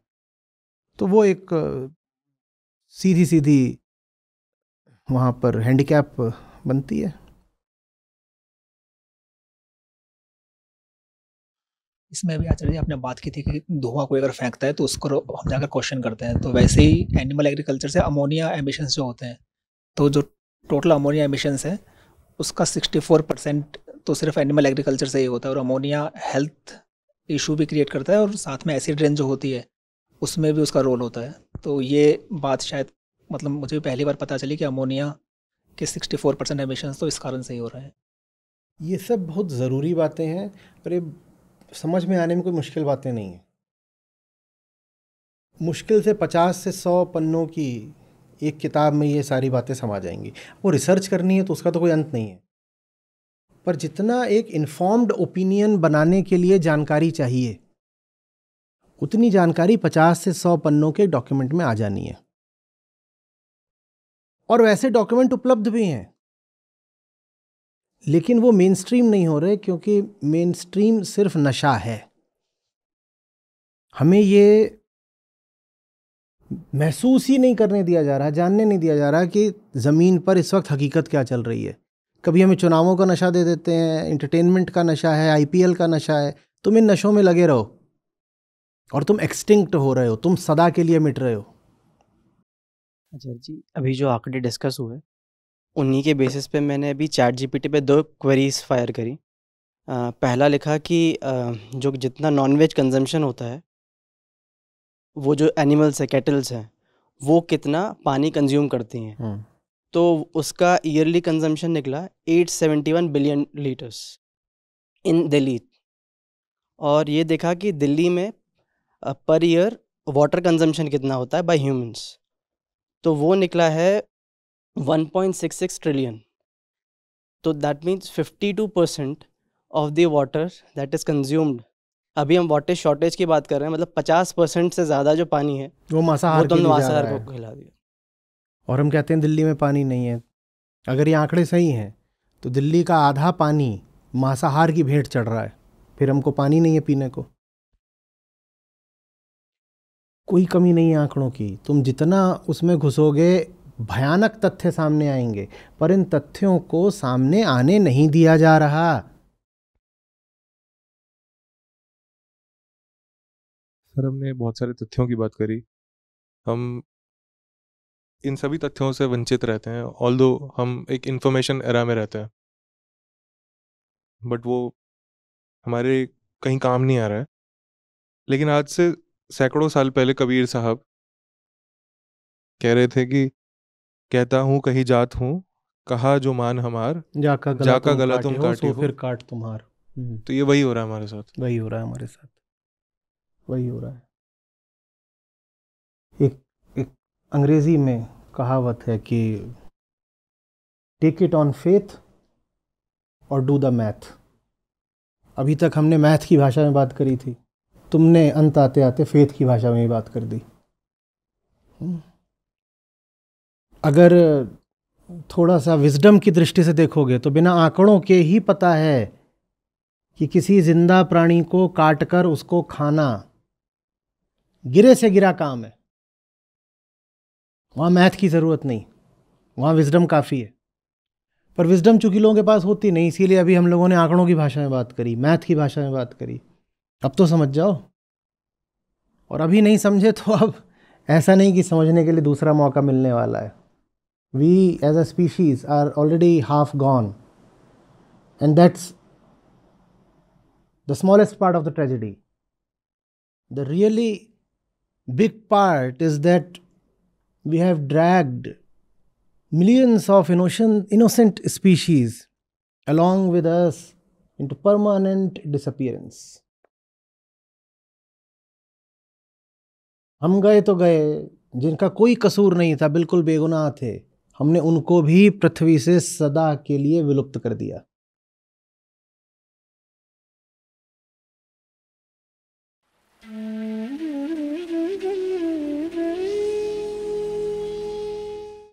तो वो एक सीधी सीधी वहाँ पर हैंडीकैप बनती है इसमें अभी आचार्य जी आपने बात की थी कि धुआं कोई अगर फेंकता है तो उसको हम जाकर क्वेश्चन करते हैं तो वैसे ही एनिमल एग्रीकल्चर से अमोनिया एमिशंस जो होते हैं तो जो टोटल अमोनिया एमिशंस है उसका सिक्सटी फोर परसेंट तो सिर्फ एनिमल एग्रीकल्चर से ही होता है और अमोनिया हेल्थ इशू भी क्रिएट करता है और साथ में एसिड रेन जो होती है उसमें भी उसका रोल होता है तो ये बात शायद मतलब मुझे पहली बार पता चली कि अमोनिया के सिक्सटी फोर परसेंट एमिशंस तो इस कारण से ही हो रहे हैं ये सब बहुत ज़रूरी बातें हैं और ये समझ में आने में कोई मुश्किल बातें नहीं हैं मुश्किल से पचास से सौ पन्नों की एक किताब में ये सारी बातें समा जाएंगी वो रिसर्च करनी है तो उसका तो कोई अंत नहीं है पर जितना एक इन्फॉर्म्ड ओपिनियन बनाने के लिए जानकारी चाहिए उतनी जानकारी पचास से सौ पन्नों के डॉक्यूमेंट में आ जानी है और वैसे डॉक्यूमेंट उपलब्ध भी हैं लेकिन वो मेन स्ट्रीम नहीं हो रहे क्योंकि मेन स्ट्रीम सिर्फ नशा है हमें ये महसूस ही नहीं करने दिया जा रहा जानने नहीं दिया जा रहा कि ज़मीन पर इस वक्त हकीकत क्या चल रही है कभी हमें चुनावों का नशा दे देते हैं इंटरटेनमेंट का नशा है आईपीएल का नशा है तुम इन नशों में लगे रहो और तुम एक्सटिंक्ट हो रहे हो तुम सदा के लिए मिट रहे हो अच्छा जी अभी जो आंकड़े डिस्कस हुए उन्हीं के बेसिस पे मैंने अभी चैट जीपीटी पे दो क्वेरीज फायर करी आ, पहला लिखा कि आ, जो जितना नॉनवेज कंजम्पशन होता है वो जो एनिमल्स है कैटल्स हैं वो कितना पानी कंज्यूम करती हैं हम्म। तो उसका ईयरली कंजम्पशन निकला 871 बिलियन लीटर्स इन दिल्ली और ये देखा कि दिल्ली में पर ईयर वाटर कंजम्पशन कितना होता है बाय ह्यूमंस तो वो निकला है 1.66 trillion. तो that means 52 percent of the water that is consumed अभी हम वाटर शॉर्टेज की बात कर रहे हैं मतलब 50 परसेंट से ज़्यादा जो पानी है वो मांसाहार तो को खिला दिया और हम कहते हैं दिल्ली में पानी नहीं है अगर ये आंकड़े सही हैं तो दिल्ली का आधा पानी मांसाहार की भेंट चढ़ रहा है फिर हमको पानी नहीं है पीने को कोई कमी नहीं है आंकड़ों की तुम जितना उसमें घुसोगे भयानक तथ्य सामने आएंगे पर इन तथ्यों को सामने आने नहीं दिया जा रहा सर हमने बहुत सारे तथ्यों की बात करी हम इन सभी तथ्यों से वंचित रहते हैं ऑल दो हम एक इंफॉर्मेशन एरा में रहते हैं बट वो हमारे कहीं काम नहीं आ रहा है लेकिन आज से सैकड़ों साल पहले कबीर साहब कह रहे थे कि कहता हूँ कहीं जात हूँ कहा जो मान हमार जाका गला जाका तुम गला तुम काटे हो फिर काट तुम्हार हम्म। तो ये वही हो रहा है हमारे साथ वही हो रहा है हमारे साथ वही हो रहा है एक एक अंग्रेजी में कहावत है कि टेक इट ऑन फेथ और डू द मैथ अभी तक हमने मैथ की भाषा में बात करी थी तुमने अंत आते आते फेथ की भाषा में ही बात कर दी हम्म। अगर थोड़ा सा विजडम की दृष्टि से देखोगे तो बिना आंकड़ों के ही पता है कि किसी जिंदा प्राणी को काटकर उसको खाना गिरे से गिरा काम है वहाँ मैथ की ज़रूरत नहीं वहाँ विजडम काफ़ी है पर विजडम चूंकि लोगों के पास होती नहीं इसीलिए अभी हम लोगों ने आंकड़ों की भाषा में बात करी मैथ की भाषा में बात करी अब तो समझ जाओ और अभी नहीं समझे तो अब ऐसा नहीं कि समझने के लिए दूसरा मौका मिलने वाला है we as a species are already half gone and that's the smallest part of the tragedy the really big part is that we have dragged millions of innocent, species along with us into permanent disappearance हम गए तो गए जिनका कोई कसूर नहीं था बिल्कुल बेगुनाह थे हमने उनको भी पृथ्वी से सदा के लिए विलुप्त कर दिया